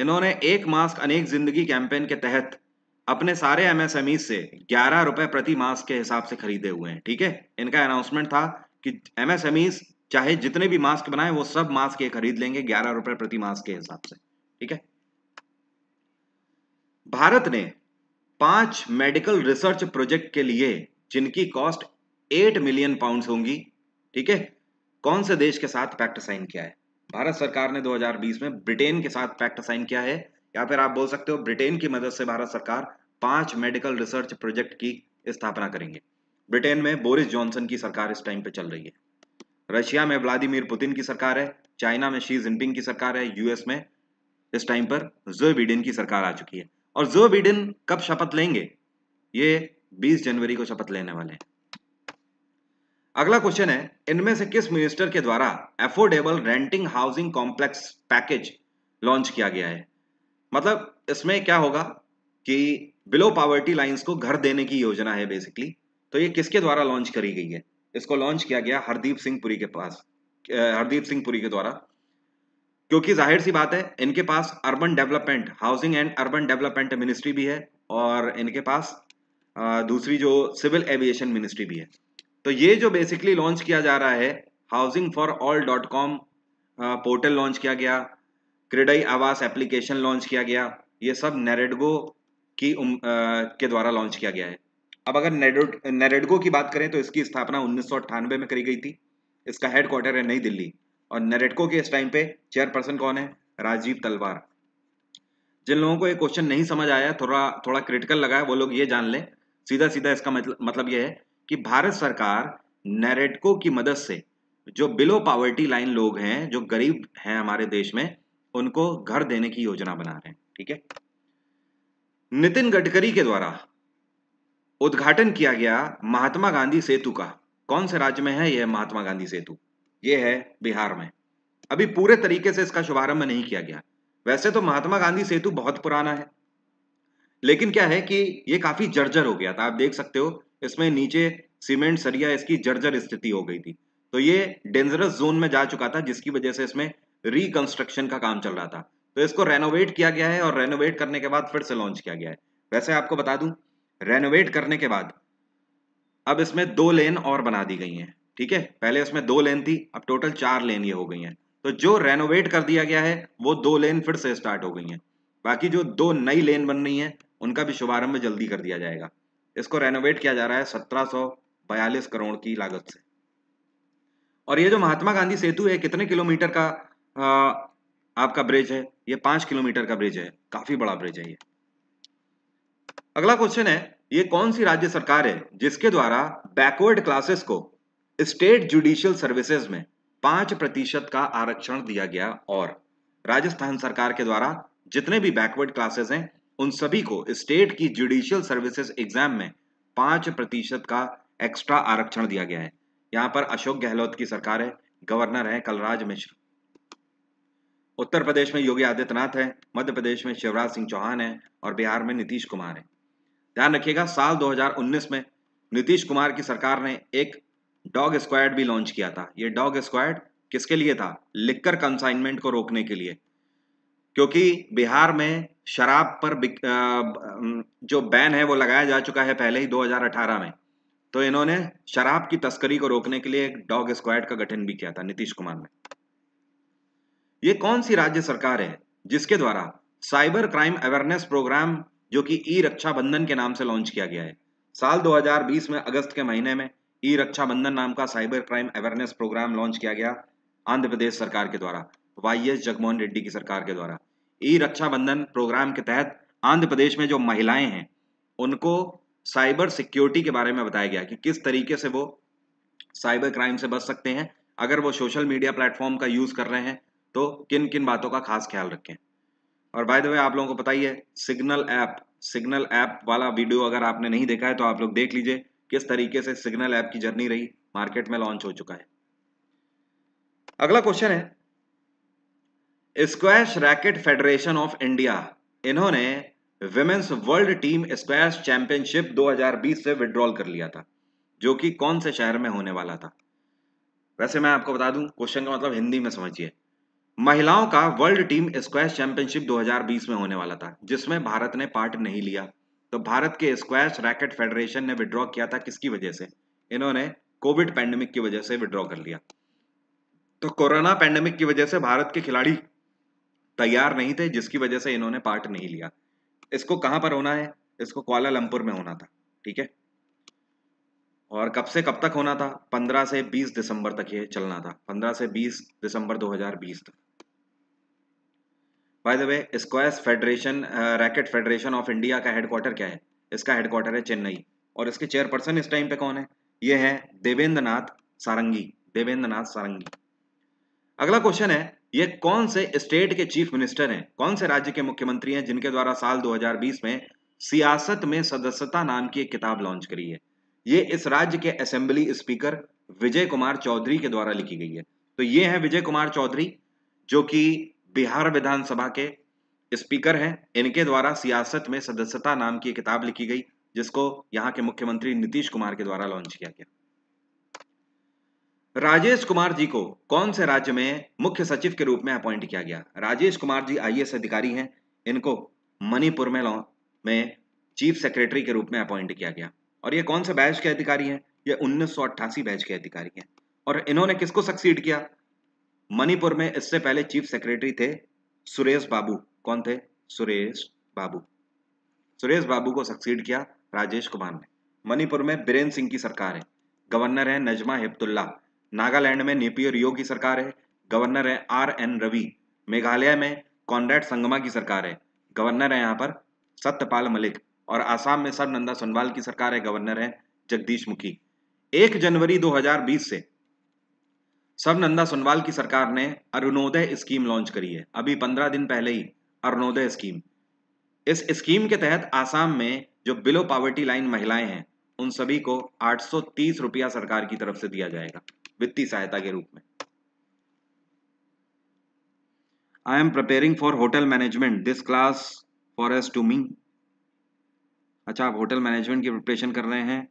इन्होंने एक मास्क अनेक जिंदगी कैंपेन के तहत अपने सारे एमएसएमई से ग्यारह रुपए प्रति मास्क के हिसाब से खरीदे हुए हैं ठीक है इनका अनाउंसमेंट था कि एमएसएमई चाहे जितने भी मास्क बनाए वो सब मास्क ये खरीद लेंगे ग्यारह रुपए प्रति मास्क के हिसाब से ठीक है भारत ने पांच मेडिकल रिसर्च प्रोजेक्ट के लिए जिनकी कॉस्ट एट मिलियन पाउंड्स होंगी ठीक है कौन से देश के साथ पैक्ट साइन किया है भारत सरकार ने 2020 में ब्रिटेन के साथ पैक्ट साइन किया है या फिर आप बोल सकते हो ब्रिटेन की मदद से भारत सरकार पांच मेडिकल रिसर्च प्रोजेक्ट की स्थापना करेंगे ब्रिटेन में बोरिस जॉनसन की सरकार इस टाइम पे चल रही है रशिया में व्लादिमीर पुतिन की सरकार है चाइना में शी जिनपिंग की सरकार है यूएस में इस टाइम पर जो बिडेन की सरकार आ चुकी है और जो बिडेन कब शपथ लेंगे ये 20 जनवरी को शपथ लेने वाले हैं अगला क्वेश्चन है इनमें से किस मिनिस्टर के द्वारा affordable renting housing complex package launch किया गया है मतलब इसमें क्या होगा कि बिलो पावर्टी लाइंस को घर देने की योजना है बेसिकली तो ये किसके द्वारा लॉन्च करी गई है इसको लॉन्च किया गया हरदीप सिंह पुरी के पास हरदीप सिंह पुरी के द्वारा क्योंकि जाहिर सी बात है इनके पास urban development housing and urban development ministry भी है और इनके पास दूसरी जो सिविल एविएशन मिनिस्ट्री भी है तो ये जो बेसिकली लॉन्च किया जा रहा है housing for all dot com portal launch किया गया क्रेडई आवास एप्लीकेशन लॉन्च किया गया ये सब नेरेडगो की उम, आ, के द्वारा लॉन्च किया गया है अब अगर नेरेडगो की बात करें तो इसकी स्थापना उन्नीस में करी गई थी इसका हेडक्वार्टर है नई दिल्ली और नरेटको के इस टाइम पे चेयरपर्सन कौन है राजीव तलवार जिन लोगों को ये क्वेश्चन नहीं समझ आया थोड़ा थोड़ा क्रिटिकल लगा है वो लोग ये जान लें सीधा सीधा इसका मतलब मतलब ये है कि भारत सरकार नरेटको की मदद से जो बिलो पावर्टी लाइन लोग हैं जो गरीब हैं हमारे देश में उनको घर देने की योजना बना रहे हैं ठीक है नितिन गडकरी के द्वारा उद्घाटन किया गया महात्मा गांधी सेतु का कौन से राज्य में है यह महात्मा गांधी सेतु ये है बिहार में अभी पूरे तरीके से इसका शुभारंभ नहीं किया गया वैसे तो महात्मा गांधी सेतु बहुत पुराना है लेकिन क्या है कि ये काफी जर्जर हो गया था आप देख सकते हो इसमें नीचे सीमेंट सरिया इसकी जर्जर स्थिति हो गई थी तो ये डेंजरस जोन में जा चुका था जिसकी वजह से इसमें रिकंस्ट्रक्शन का काम चल रहा था तो इसको रेनोवेट किया गया है और रेनोवेट करने के बाद फिर से लॉन्च किया गया है वैसे आपको बता दूं रेनोवेट करने के बाद अब इसमें दो लेन और बना दी गई हैं ठीक है पहले उसमें दो लेन थी अब टोटल चार लेन ये हो गई हैं तो जो रेनोवेट कर दिया गया है वो दो लेन फिर से स्टार्ट हो गई हैं बाकी जो दो नई लेन बन रही हैं उनका भी शुभारंभ जल्दी कर दिया जाएगा इसको रेनोवेट किया जा रहा है सत्रह करोड़ की लागत से और ये जो महात्मा गांधी सेतु है कितने किलोमीटर का आ, आपका ब्रिज है ये पांच किलोमीटर का ब्रिज है काफी बड़ा ब्रिज है ये अगला क्वेश्चन है ये कौन सी राज्य सरकार है जिसके द्वारा बैकवर्ड क्लासेस को स्टेट जुडिशियल सर्विसेज में पांच प्रतिशत का आरक्षण दिया गया और राजस्थान सरकार के द्वारा जितने भी बैकवर्ड क्लासेस हैं उन सभी को स्टेट की जुडिशियल सर्विसेज एग्जाम में पांच प्रतिशत का एक्स्ट्रा आरक्षण दिया गया है यहां पर अशोक गहलोत की सरकार है गवर्नर है कलराज मिश्र उत्तर प्रदेश में योगी आदित्यनाथ है मध्य प्रदेश में शिवराज सिंह चौहान है और बिहार में नीतीश कुमार है ध्यान रखिएगा साल 2019 में नीतीश कुमार की सरकार ने एक डॉग स्क्वाड भी लॉन्च किया था ये डॉग स्क्वाड किसके लिए था लिक्कर कंसाइनमेंट को रोकने के लिए क्योंकि बिहार में शराब पर जो बैन है वो लगाया जा चुका है पहले ही 2018 में तो इन्होंने शराब की तस्करी को रोकने के लिए एक डॉग स्क्वाड का गठन भी किया था नीतीश कुमार ने ये कौन सी राज्य सरकार है जिसके द्वारा साइबर क्राइम अवेयरनेस प्रोग्राम जो कि ई रक्षाबंधन के नाम से लॉन्च किया गया है साल 2020 में अगस्त के महीने में ई रक्षाबंधन नाम का cyber crime awareness programme launch किया गया आंध्र प्रदेश सरकार के द्वारा वाई एस जगमोहन रेड्डी की सरकार के द्वारा ई रक्षाबंधन प्रोग्राम के तहत आंध्र प्रदेश में जो महिलाएं हैं उनको साइबर सिक्योरिटी के बारे में बताया गया कि किस तरीके से वो साइबर क्राइम से बच सकते हैं अगर वो सोशल मीडिया प्लेटफॉर्म का यूज़ कर रहे हैं तो किन किन बातों का खास ख्याल रखें और बाय द वे आप लोगों को पता ही है सिग्नल ऐप सिग्नल ऐप वाला वीडियो अगर आपने नहीं देखा है तो आप लोग देख लीजिए किस तरीके से सिग्नल ऐप की जर्नी रही मार्केट में लॉन्च हो चुका है अगला क्वेश्चन है squash racket federation of India इन्होंने women's world team squash championship 2020 से विड्रॉल कर लिया था जो कि कौन से शहर में होने वाला था वैसे मैं आपको बता दूं क्वेश्चन का मतलब हिंदी में समझिए महिलाओं का वर्ल्ड टीम स्क्वैश चैंपियनशिप 2020 में होने वाला था जिसमें भारत ने पार्ट नहीं लिया तो भारत के स्क्वैश रैकेट फेडरेशन ने विड्रॉ किया था किसकी वजह से इन्होंने कोविड पैंडेमिक की वजह से विड्रॉ कर लिया तो कोरोना पैंडेमिक की वजह से भारत के खिलाड़ी तैयार नहीं थे जिसकी वजह से इन्होंने पार्ट नहीं लिया इसको कहां पर होना है इसको क्वालालंपुर में होना था ठीक है और कब से कब तक होना था 15 से 20 दिसंबर तक ये चलना था 15 से 20 दिसंबर 2020 तक by the way squash federation racket federation of India का हेडक्वार्टर क्या है इसका हेडक्वार्टर है चेन्नई और इसके चेयरपर्सन इस टाइम पे कौन है ये है देवेंद्र सारंगी देवेंद्र सारंगी अगला क्वेश्चन है ये कौन से स्टेट के चीफ मिनिस्टर हैं कौन से राज्य के मुख्यमंत्री हैं जिनके द्वारा साल 2020 में सियासत में सदस्यता नाम की एक किताब लॉन्च करी है ये इस राज्य के असेंबली स्पीकर विजय कुमार चौधरी के द्वारा लिखी गई है तो ये है विजय कुमार चौधरी जो कि बिहार विधानसभा के स्पीकर हैं इनके द्वारा सियासत में सदस्यता नाम की किताब लिखी गई जिसको यहाँ के मुख्यमंत्री नीतीश कुमार के द्वारा लॉन्च किया गया राजेश कुमार जी को कौन से राज्य में मुख्य सचिव के रूप में अपॉइंट किया गया राजेश कुमार जी आई अधिकारी हैं इनको मणिपुर में में चीफ सेक्रेटरी के रूप में अपॉइंट किया गया और ये कौन से बैच के अधिकारी हैं ये 1988 बैच के अधिकारी हैं और इन्होंने किसको सक्सीड किया मणिपुर में इससे पहले चीफ सेक्रेटरी थे सुरेश बाबू कौन थे सुरेश बाबू सुरेश बाबू को सक्सीड किया राजेश कुमार ने मणिपुर में बीरेन सिंह की सरकार है गवर्नर है नजमा हेपतुल्ला नागालैंड में नेपियर यो की सरकार है गवर्नर है आर एन रवि मेघालय में कॉन्रैड संगमा की सरकार है गवर्नर है यहाँ पर सत्यपाल मलिक और आसाम में सर्वनंदा सोनवाल की सरकार है गवर्नर है जगदीश मुखी एक जनवरी 2020 से सर्वनंदा सोनवाल की सरकार ने अरुणोदय स्कीम लॉन्च करी है अभी पंद्रह दिन पहले ही अरुणोदय स्कीम इस स्कीम के तहत आसाम में जो बिलो पॉवर्टी लाइन महिलाएं हैं उन सभी को 830 रुपया सरकार की तरफ से दिया जाएगा वित्तीय सहायता के रूप में I am preparing for hotel management this class for as to me अच्छा आप होटल मैनेजमेंट की प्रिपरेशन कर रहे हैं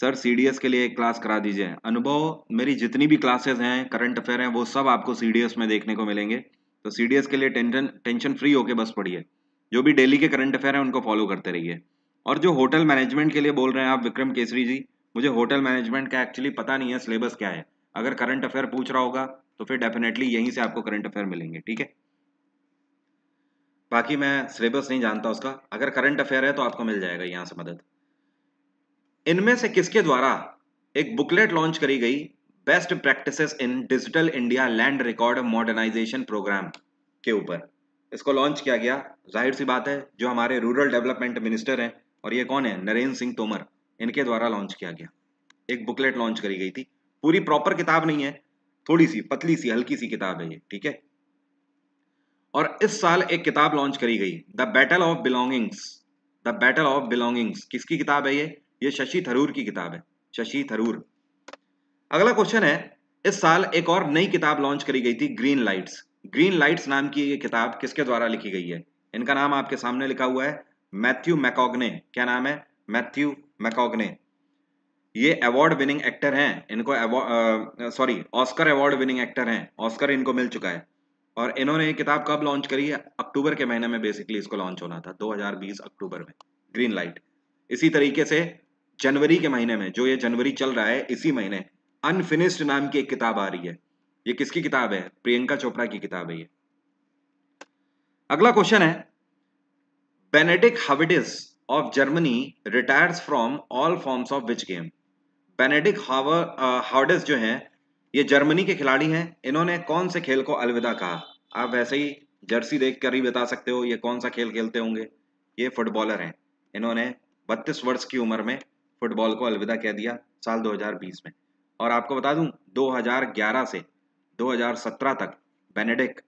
सर सी के लिए एक क्लास करा दीजिए अनुभव मेरी जितनी भी क्लासेस हैं करंट अफेयर हैं वो सब आपको सी में देखने को मिलेंगे तो सी के लिए टेंशन टेंशन फ्री होके बस पढ़िए जो भी डेली के करंट अफेयर हैं उनको फॉलो करते रहिए और जो होटल मैनेजमेंट के लिए बोल रहे हैं आप विक्रम केसरी जी मुझे होटल मैनेजमेंट का एक्चुअली पता नहीं है सिलेबस क्या है अगर करंट अफेयर पूछ रहा होगा तो फिर डेफिनेटली यहीं से आपको करंट अफेयर मिलेंगे ठीक है बाकी मैं सिलेबस नहीं जानता उसका अगर करंट अफेयर है तो आपको मिल जाएगा यहाँ से मदद इनमें से किसके द्वारा एक बुकलेट लॉन्च करी गई best practices in digital India land record modernisation programme के ऊपर इसको लॉन्च किया गया जाहिर सी बात है जो हमारे रूरल डेवलपमेंट मिनिस्टर हैं और ये कौन है नरेंद्र सिंह तोमर इनके द्वारा लॉन्च किया गया एक बुकलेट लॉन्च करी गई थी पूरी प्रॉपर किताब नहीं है थोड़ी सी पतली सी हल्की सी किताब है ये ठीक है और इस साल एक किताब लॉन्च करी गई the battle of belongings the battle of belongings किसकी किताब है ये ये शशि थरूर की किताब है शशि थरूर अगला क्वेश्चन है इस साल एक और नई किताब लॉन्च करी गई थी ग्रीन लाइट्स ग्रीन लाइट्स नाम की ये किताब किसके द्वारा लिखी गई है इनका नाम आपके सामने लिखा हुआ है मैथ्यू मैकोगने क्या नाम है मैथ्यू मैकोगने ये अवार्ड विनिंग एक्टर हैं इनको sorry Oscar award winning actor हैं ऑस्कर इनको मिल चुका है और इन्होंने ये किताब कब लॉन्च करी है अक्टूबर के महीने में बेसिकली इसको लॉन्च होना था 2020 अक्टूबर में ग्रीन लाइट इसी तरीके से जनवरी के महीने में जो ये जनवरी चल रहा है इसी महीने अनफिनिश्ड नाम की एक किताब आ रही है ये किसकी किताब है प्रियंका चोपड़ा की किताब है ये अगला क्वेश्चन है Benedikt Howedes of Germany retires from all forms of which game Benedikt Howedes जो है ये जर्मनी के खिलाड़ी हैं इन्होंने कौन से खेल को अलविदा कहा आप वैसे ही जर्सी देख कर ही बता सकते हो ये कौन सा खेल खेलते होंगे ये फुटबॉलर हैं इन्होंने बत्तीस वर्ष की उम्र में फुटबॉल को अलविदा कह दिया साल 2020 में और आपको बता दूं 2011 से 2017 तक बेनेडिक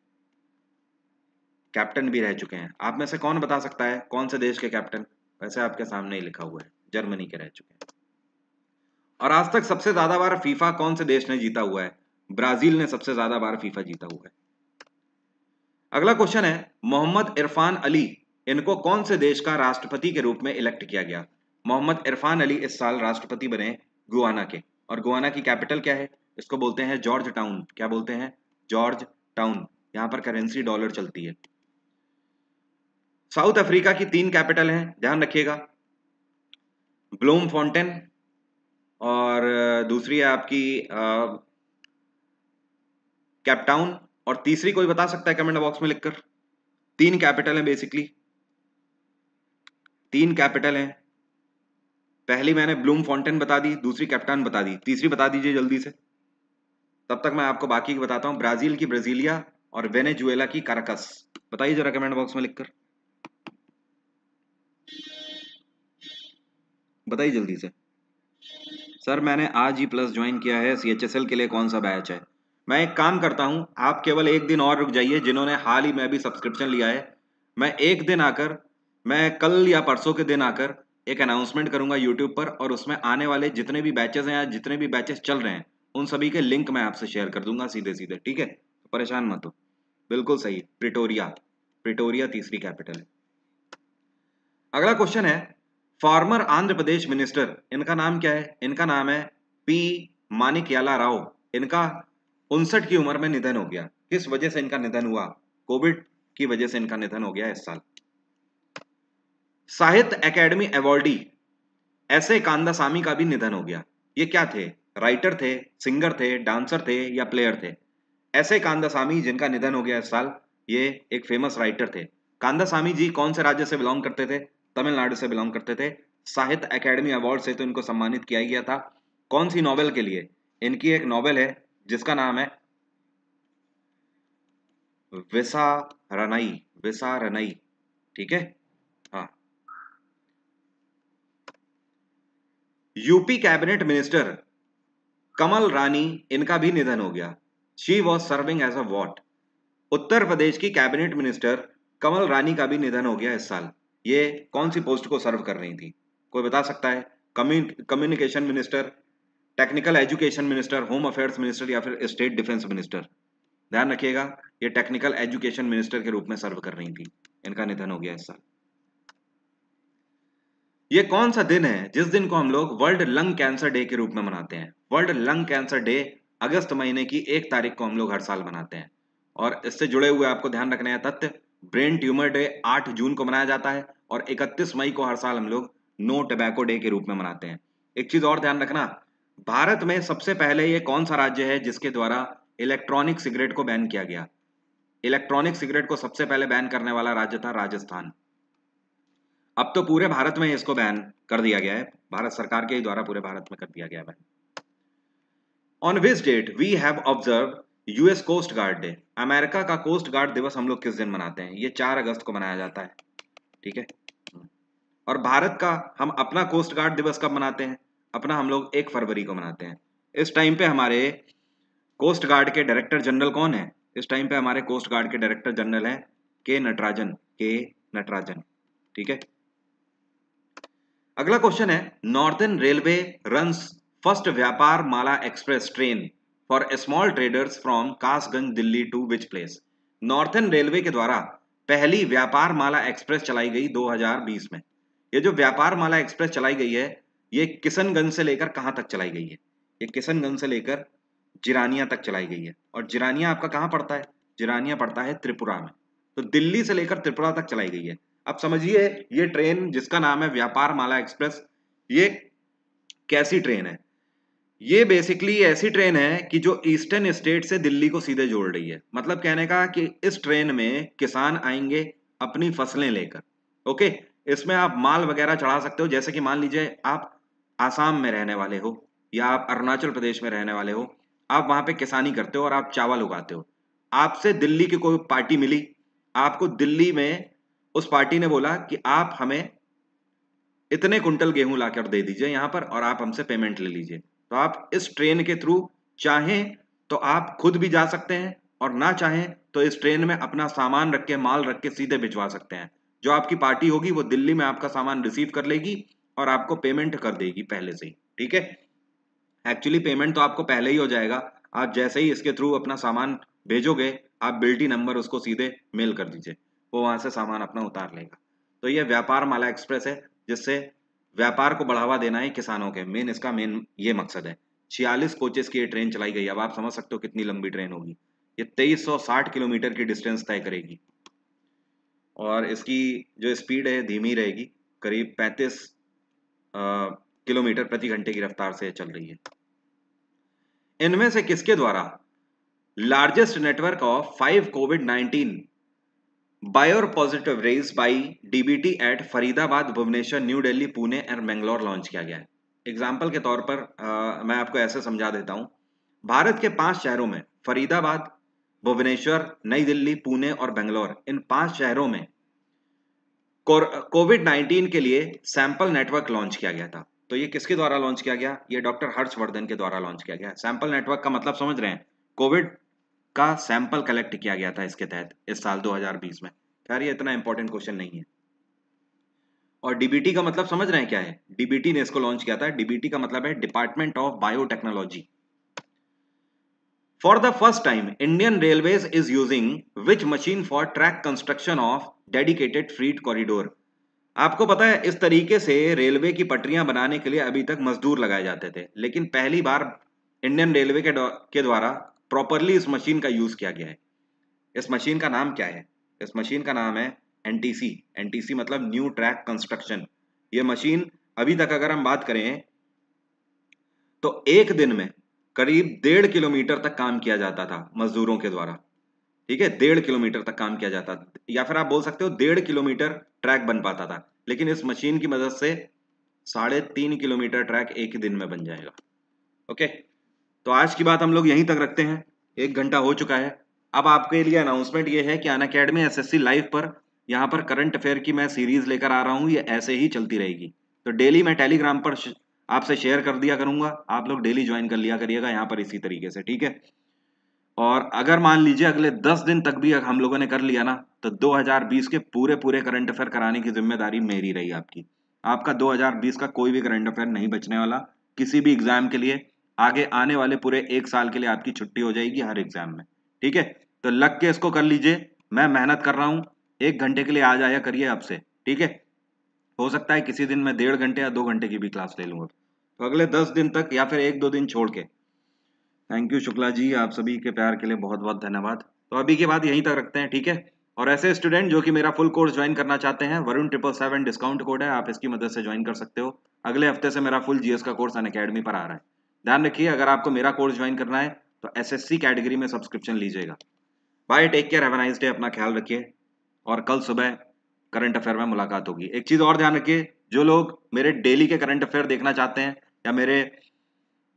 कैप्टन भी रह चुके हैं आप में से कौन बता सकता है कौन से देश के कैप्टन वैसे आपके सामने ही लिखा हुआ है जर्मनी के रह चुके हैं और आज तक सबसे ज्यादा बार फीफा कौन से देश ने जीता हुआ है ब्राजील ने सबसे ज्यादा बार फीफा जीता हुआ है अगला क्वेश्चन है मोहम्मद इरफान अली इनको कौन से देश का राष्ट्रपति के रूप में इलेक्ट किया गया मोहम्मद इरफान अली इस साल राष्ट्रपति बने गुआना के और गुआना की कैपिटल क्या है इसको बोलते हैं जॉर्ज टाउन क्या बोलते हैं जॉर्ज टाउन यहाँ पर करेंसी डॉलर चलती है साउथ अफ्रीका की तीन कैपिटल हैं ध्यान रखिएगा ब्लूम फाउंटेन और दूसरी है आपकी कैपटाउन और तीसरी कोई बता सकता है कमेंट बॉक्स में लिखकर तीन कैपिटल हैं बेसिकली तीन कैपिटल हैं पहली मैंने ब्लूम फाउंटेन बता दी दूसरी कैप्टन बता दी तीसरी बता दीजिए जल्दी से तब तक मैं आपको बाकी की बताता हूँ ब्राजील की ब्राजीलिया और वेनेजुएला की कारकस बताइए जरा कमेंट बॉक्स में लिखकर बताइए जल्दी से सर मैंने आज ही प्लस ज्वाइन किया है सी के लिए कौन सा बैच है मैं एक काम करता हूं आप केवल एक दिन और रुक जाइए जिन्होंने हाल ही में अभी सब्सक्रिप्शन लिया है मैं एक दिन आकर मैं कल या परसों के दिन आकर एक अनाउंसमेंट करूंगा यूट्यूब पर और उसमें आने वाले जितने भी बैचेस हैं या जितने भी बैचेस चल रहे हैं उन सभी के लिंक मैं आपसे शेयर कर दूंगा सीधे सीधे ठीक है परेशान मत हो बिल्कुल सही प्रिटोरिया प्रिटोरिया तीसरी कैपिटल है अगला क्वेश्चन है फॉर्मर आंध्र प्रदेश मिनिस्टर इनका नाम क्या है इनका नाम है पी मानिकला राव इनका उनसठ की उम्र में निधन हो गया किस वजह से इनका निधन हुआ कोविड की वजह से इनका निधन हो गया इस साल साहित्य एकेडमी अवॉर्डी ऐसे कांदासामी का भी निधन हो गया ये क्या थे राइटर थे सिंगर थे डांसर थे या प्लेयर थे ऐसे सामी जिनका निधन हो गया इस साल ये एक फेमस राइटर थे कांदा सामी जी कौन से राज्य से बिलोंग करते थे तमिलनाडु से बिलोंग करते थे साहित्य अकेडमी अवार्ड से तो इनको सम्मानित किया गया था कौन सी नॉवेल के लिए इनकी एक नॉवेल है जिसका नाम है विसा विसा रनई ठीक है हाँ UP cabinet minister Kamal Rani इनका भी निधन हो गया she was serving as a what Uttar Pradesh की कैबिनेट मिनिस्टर कमल रानी का भी निधन हो गया इस साल ये कौन सी पोस्ट को सर्व कर रही थी कोई बता सकता है communication minister technical education minister home affairs minister या फिर स्टेट डिफेंस मिनिस्टर ध्यान रखिएगा ये टेक्निकल एजुकेशन मिनिस्टर के रूप में सर्व कर रही थी इनका निधन हो गया इस साल ये कौन सा दिन है जिस दिन को हम लोग वर्ल्ड लंग कैंसर डे के रूप में मनाते हैं वर्ल्ड लंग कैंसर डे अगस्त महीने की एक तारीख को हम लोग हर साल मनाते हैं और इससे जुड़े हुए आपको ध्यान रखने हैं तथ्य ब्रेन ट्यूमर डे 8 जून को मनाया जाता है और 31 मई को हर साल हम लोग नो टबैको डे के रूप में मनाते हैं एक चीज और ध्यान रखना भारत में सबसे पहले ये कौन सा राज्य है जिसके द्वारा इलेक्ट्रॉनिक सिगरेट को बैन किया गया इलेक्ट्रॉनिक सिगरेट को सबसे पहले बैन करने वाला राज्य था राजस्थान अब तो पूरे भारत में इसको बैन कर दिया गया है भारत सरकार के द्वारा पूरे भारत में कर दिया गया ban on this date we have observe US coast guard day America का कोस्ट गार्ड दिवस हम लोग किस दिन मनाते हैं ये चार अगस्त को मनाया जाता है ठीक है और भारत का हम अपना कोस्ट गार्ड दिवस कब मनाते हैं अपना हम लोग एक फरवरी को मनाते हैं इस टाइम पे हमारे कोस्ट गार्ड के डायरेक्टर जनरल कौन है इस टाइम पे हमारे कोस्ट गार्ड के डायरेक्टर जनरल हैं के नटराजन के नटराजन ठीक है अगला क्वेश्चन है northern railway run first Vyapar Mala express train for small traders from Kasganj Delhi to which place northern railway के द्वारा पहली व्यापार माला एक्सप्रेस चलाई गई 2020 में ये जो व्यापार माला एक्सप्रेस चलाई गई है ये किशनगंज से लेकर कहां तक चलाई गई है ये किशनगंज से लेकर जिरानिया तक चलाई गई है और जिरानिया आपका कहाँ पड़ता है जिरानिया पड़ता है त्रिपुरा में तो दिल्ली से लेकर त्रिपुरा तक चलाई गई है अब समझिए ये ट्रेन जिसका नाम है व्यापार माला एक्सप्रेस ये कैसी ट्रेन है ये बेसिकली ऐसी ट्रेन है कि जो ईस्टर्न स्टेट से दिल्ली को सीधे जोड़ रही है मतलब कहने का कि इस ट्रेन में किसान आएंगे अपनी फसलें लेकर ओके इसमें आप माल वगैरह चढ़ा सकते हो जैसे कि मान लीजिए आप आसाम में रहने वाले हो या आप अरुणाचल प्रदेश में रहने वाले हो आप वहां पे किसानी करते हो और आप चावल उगाते हो आपसे दिल्ली की कोई पार्टी मिली आपको दिल्ली में उस पार्टी ने बोला कि आप हमें इतने कुंटल गेहूं ला कर दे दीजिए यहां पर और आप हमसे पेमेंट ले लीजिए तो आप इस ट्रेन के थ्रू चाहें तो आप खुद भी जा सकते हैं और ना चाहें तो इस ट्रेन में अपना सामान रख के माल रख के सीधे भिजवा सकते हैं जो आपकी पार्टी होगी वो दिल्ली में आपका सामान रिसीव कर लेगी और आपको पेमेंट कर देगी पहले से ही ठीक है एक्चुअली पेमेंट तो आपको पहले ही हो जाएगा आप जैसे ही इसके थ्रू अपना सामान भेजोगे आप बिल्टी नंबर उसको सीधे मेल कर दीजिए वो वहां से सामान अपना उतार लेगा तो ये व्यापार माला एक्सप्रेस है जिससे व्यापार को बढ़ावा देना है किसानों के मेन इसका मेन ये मकसद है छियालीस कोचेस की ये ट्रेन चलाई गई अब आप समझ सकते हो कितनी लंबी ट्रेन होगी ये 2360 किलोमीटर की डिस्टेंस तय करेगी और इसकी जो स्पीड है धीमी रहेगी करीब 35 किलोमीटर प्रति घंटे की रफ्तार से चल रही है इनमें से किसके द्वारा largest network of five COVID nineteen biorepositories by DBT at Faridabad Bhubaneswar New Delhi Pune and Mangalore launch किया गया है एग्जाम्पल के तौर पर आ, मैं आपको ऐसे समझा देता हूं भारत के पांच शहरों में फरीदाबाद भुवनेश्वर नई दिल्ली पुणे और बेंगलोर इन पांच शहरों में कोविड 19 के लिए सैंपल नेटवर्क लॉन्च किया गया था तो ये किसके द्वारा लॉन्च किया गया ये डॉक्टर हर्षवर्धन के द्वारा लॉन्च किया गया सैंपल नेटवर्क का मतलब समझ रहे हैं कोविड का सैंपल कलेक्ट किया गया था इसके तहत इस साल 2020 में खैर ये इतना इंपॉर्टेंट क्वेश्चन नहीं है और डीबीटी का मतलब समझ रहे हैं क्या है डीबीटी ने इसको लॉन्च किया था डीबीटी का मतलब है department of biotechnology for the first time Indian railway is using which machine for track construction of dedicated freight corridor आपको पता है इस तरीके से रेलवे की पटरियां बनाने के लिए अभी तक मजदूर लगाए जाते थे लेकिन पहली बार इंडियन रेलवे के द्वारा प्रॉपरली इस मशीन का यूज किया गया है इस मशीन का नाम क्या है इस मशीन का नाम है एनटीसी एनटीसी मतलब न्यू ट्रैक कंस्ट्रक्शन ये मशीन अभी तक अगर हम बात करें तो एक दिन में करीब डेढ़ किलोमीटर तक काम किया जाता था मजदूरों के द्वारा ठीक है डेढ़ किलोमीटर तक काम किया जाता या फिर आप बोल सकते हो डेढ़ किलोमीटर ट्रैक बन पाता था लेकिन इस मशीन की मदद से साढ़े तीन किलोमीटर ट्रैक एक दिन में बन जाएगा ओके तो आज की बात हम लोग यहीं तक रखते हैं एक घंटा हो चुका है अब आपके लिए अनाउंसमेंट ये है कि अन अकेडमी एस लाइव पर यहाँ पर करंट अफेयर की मैं सीरीज लेकर आ रहा हूँ ये ऐसे ही चलती रहेगी तो डेली मैं टेलीग्राम पर आपसे शेयर कर दिया करूंगा आप लोग डेली ज्वाइन कर लिया करिएगा यहाँ पर इसी तरीके से ठीक है और अगर मान लीजिए अगले दस दिन तक भी हम लोगों ने कर लिया ना तो 2020 के पूरे पूरे करंट अफेयर कराने की जिम्मेदारी मेरी रही आपकी आपका 2020 का कोई भी करंट अफेयर नहीं बचने वाला किसी भी एग्जाम के लिए आगे आने वाले पूरे एक साल के लिए आपकी छुट्टी हो जाएगी हर एग्जाम में ठीक है तो लग के इसको कर लीजिए मैं मेहनत कर रहा हूँ एक घंटे के लिए आज आया करिए आपसे ठीक है हो सकता है किसी दिन मैं डेढ़ घंटे या दो घंटे की भी क्लास ले लूंगा तो अगले दस दिन तक या फिर एक दो दिन छोड़ के थैंक यू शुक्ला जी आप सभी के प्यार के लिए बहुत बहुत धन्यवाद तो अभी के बाद यहीं तक रखते हैं ठीक है और ऐसे स्टूडेंट जो कि मेरा फुल कोर्स ज्वाइन करना चाहते हैं Varun triple seven discount code है आप इसकी मदद से ज्वाइन कर सकते हो अगले हफ्ते से मेरा फुल जीएस का कोर्स अन पर आ रहा है ध्यान रखिए अगर आपको मेरा कोर्स ज्वाइन करना है तो एस एस सी कैटेगरी में सब्सक्रिप्शन लीजिएगा bye take care have nice day अपना ख्याल रखिए और कल सुबह करंट अफेयर में मुलाकात होगी एक चीज़ और ध्यान रखिए जो लोग मेरे डेली के करंट अफेयर देखना चाहते हैं या मेरे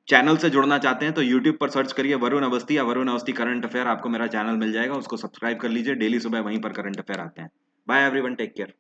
चैनल से जुड़ना चाहते हैं तो यूट्यूब पर सर्च करिए वरुण अवस्थी या वरुण अवस्थी करंट अफेयर आपको मेरा चैनल मिल जाएगा उसको सब्सक्राइब कर लीजिए डेली सुबह वहीं पर करंट अफेयर आते हैं बाय एवरीवन टेक केयर